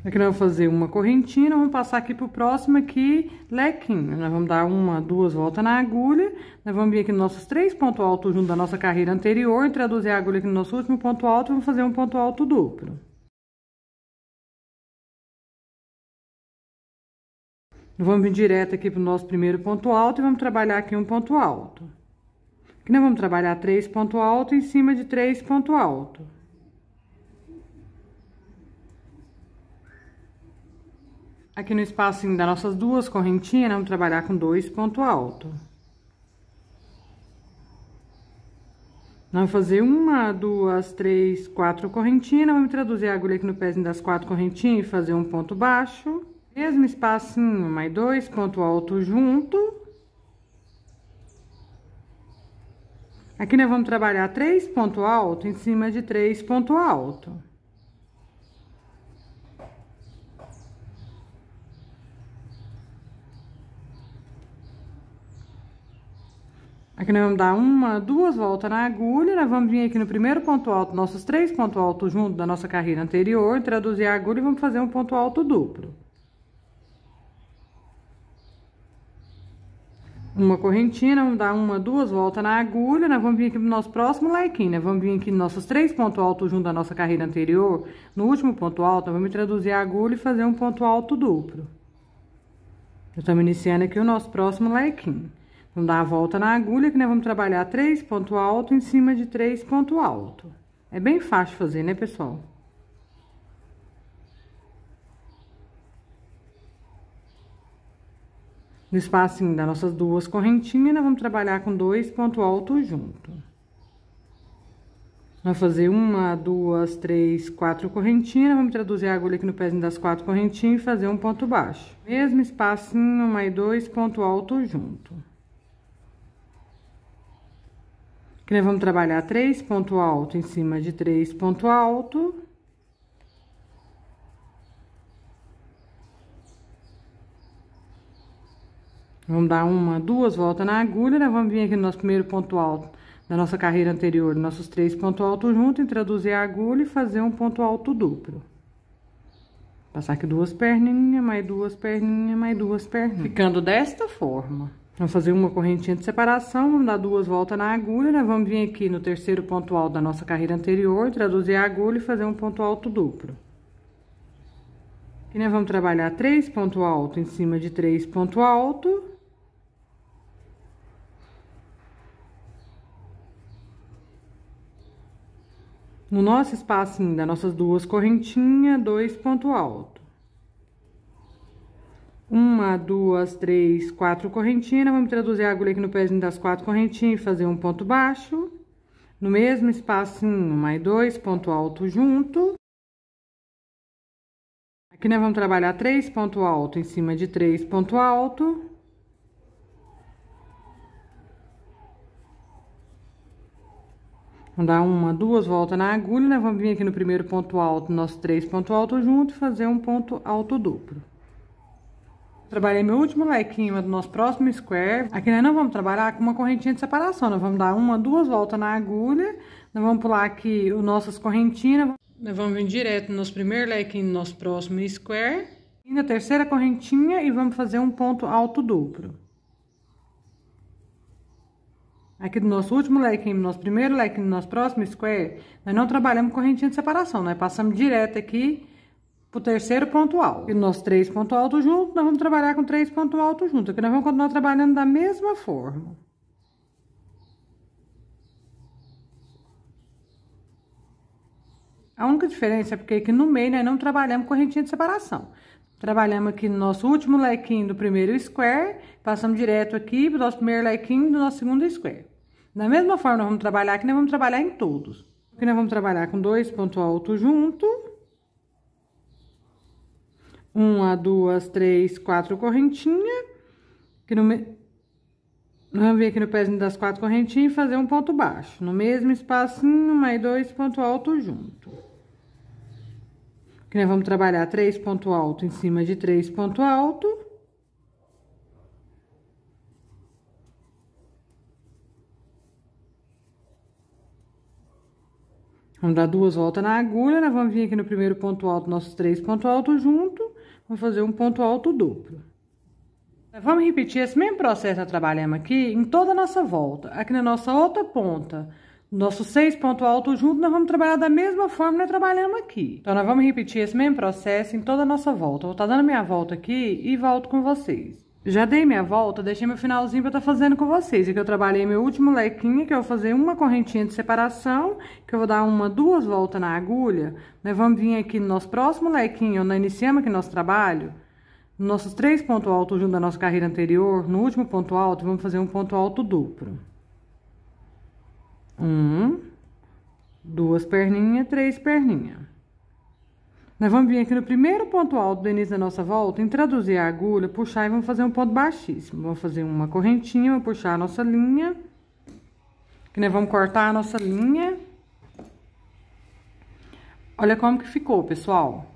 Aqui é nós vamos fazer uma correntina, vamos passar aqui pro próximo aqui, lequinho. Nós vamos dar uma, duas voltas na agulha. Nós vamos vir aqui nos nossos três pontos altos junto da nossa carreira anterior, introduzir a agulha aqui no nosso último ponto alto, vamos fazer um ponto alto duplo. Vamos vir direto aqui pro nosso primeiro ponto alto e vamos trabalhar aqui um ponto alto. Aqui nós vamos trabalhar três ponto alto em cima de três ponto alto. Aqui no espaço das nossas duas correntinhas, vamos trabalhar com dois ponto alto. vamos fazer uma, duas, três, quatro correntinhas. Vamos traduzir a agulha aqui no pezinho das quatro correntinhas e fazer um ponto baixo. Mesmo espacinho, mais dois ponto alto junto. Aqui nós vamos trabalhar três ponto alto em cima de três ponto alto. Aqui nós vamos dar uma, duas voltas na agulha, nós vamos vir aqui no primeiro ponto alto, nossos três pontos altos junto da nossa carreira anterior, traduzir a agulha e vamos fazer um ponto alto duplo. Uma correntinha, vamos dar uma, duas voltas na agulha, nós vamos vir aqui no nosso próximo lequinho, né? vamos vir aqui nos nossos três pontos altos junto da nossa carreira anterior, no último ponto alto, nós vamos traduzir a agulha e fazer um ponto alto duplo. estamos iniciando aqui o nosso próximo lequinho. Vamos dar a volta na agulha, que nós vamos trabalhar três ponto alto em cima de três ponto alto. É bem fácil fazer, né, pessoal? No espacinho das nossas duas correntinhas, nós vamos trabalhar com dois ponto alto junto. Vamos fazer uma, duas, três, quatro correntinhas. Vamos traduzir a agulha aqui no pezinho das quatro correntinhas e fazer um ponto baixo. Mesmo espacinho, mais dois ponto alto junto. Que nós vamos trabalhar três ponto alto em cima de três ponto alto. Vamos dar uma, duas voltas na agulha, nós vamos vir aqui no nosso primeiro ponto alto da nossa carreira anterior, nossos três pontos altos juntos, introduzir a agulha e fazer um ponto alto duplo. Passar aqui duas perninhas, mais duas perninhas, mais duas perninhas. Ficando desta forma. Vamos fazer uma correntinha de separação, vamos dar duas voltas na agulha, né? Vamos vir aqui no terceiro ponto alto da nossa carreira anterior, traduzir a agulha e fazer um ponto alto duplo. E nós vamos trabalhar três ponto alto em cima de três ponto alto. No nosso espacinho das nossas duas correntinhas, dois ponto alto uma, duas, três, quatro correntinas. Vamos traduzir a agulha aqui no pezinho das quatro correntinhas e fazer um ponto baixo. No mesmo espaço mais dois, ponto alto junto. Aqui nós vamos trabalhar três ponto alto em cima de três ponto alto. Vamos dar uma, duas voltas na agulha, nós vamos vir aqui no primeiro ponto alto, nosso três ponto alto junto, fazer um ponto alto duplo. Trabalhei meu último lequinho do nosso próximo square. Aqui nós né, não vamos trabalhar com uma correntinha de separação. Nós vamos dar uma, duas voltas na agulha. Nós vamos pular aqui as nossas correntinhas. Nós vamos vir direto no nosso primeiro leque no nosso próximo square. E na terceira correntinha e vamos fazer um ponto alto duplo. Aqui do nosso último leque, no nosso primeiro leque, no nosso próximo square, nós não trabalhamos correntinha de separação, nós passamos direto aqui o terceiro ponto alto. E nós três pontos altos juntos, nós vamos trabalhar com três pontos altos juntos. Aqui nós vamos continuar trabalhando da mesma forma. A única diferença é porque aqui no meio nós não trabalhamos correntinha de separação. Trabalhamos aqui no nosso último lequinho do primeiro square, passamos direto aqui pro nosso primeiro lequinho do nosso segundo square. Da mesma forma, nós vamos trabalhar aqui, nós vamos trabalhar em todos. Aqui nós vamos trabalhar com dois pontos altos juntos uma, duas, três, quatro correntinhas, que no, me... vamos meio aqui no pezinho das quatro correntinhas e fazer um ponto baixo. No mesmo espacinho, mais dois ponto alto junto. Que nós vamos trabalhar três ponto alto em cima de três ponto alto. Vamos dar duas voltas na agulha, nós vamos vir aqui no primeiro ponto alto, nossos três ponto alto junto. Vamos fazer um ponto alto duplo. Vamos repetir esse mesmo processo que nós trabalhamos aqui em toda a nossa volta. Aqui na nossa outra ponta, nossos seis pontos altos juntos, nós vamos trabalhar da mesma forma que nós trabalhamos aqui. Então, nós vamos repetir esse mesmo processo em toda a nossa volta. vou estar dando minha volta aqui e volto com vocês. Já dei minha volta, deixei meu finalzinho pra estar tá fazendo com vocês. Aqui que eu trabalhei meu último lequinho, que eu vou fazer uma correntinha de separação, que eu vou dar uma, duas voltas na agulha. Nós vamos vir aqui no nosso próximo lequinho, nós iniciamos aqui é nosso trabalho, nossos três pontos altos junto da nossa carreira anterior, no último ponto alto, vamos fazer um ponto alto duplo. Um, duas perninhas, três perninhas. Nós vamos vir aqui no primeiro ponto alto do início da nossa volta, introduzir a agulha, puxar e vamos fazer um ponto baixíssimo. Vamos fazer uma correntinha, vamos puxar a nossa linha. Que nós vamos cortar a nossa linha. Olha como que ficou, pessoal.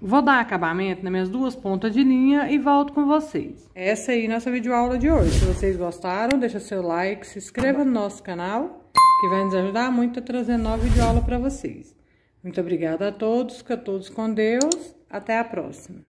Vou dar acabamento nas minhas duas pontas de linha e volto com vocês. Essa aí é a nossa videoaula de hoje. Se vocês gostaram, deixa seu like, se inscreva no nosso canal, que vai nos ajudar muito a trazer nova videoaula para vocês. Muito obrigada a todos, que a todos com Deus. Até a próxima.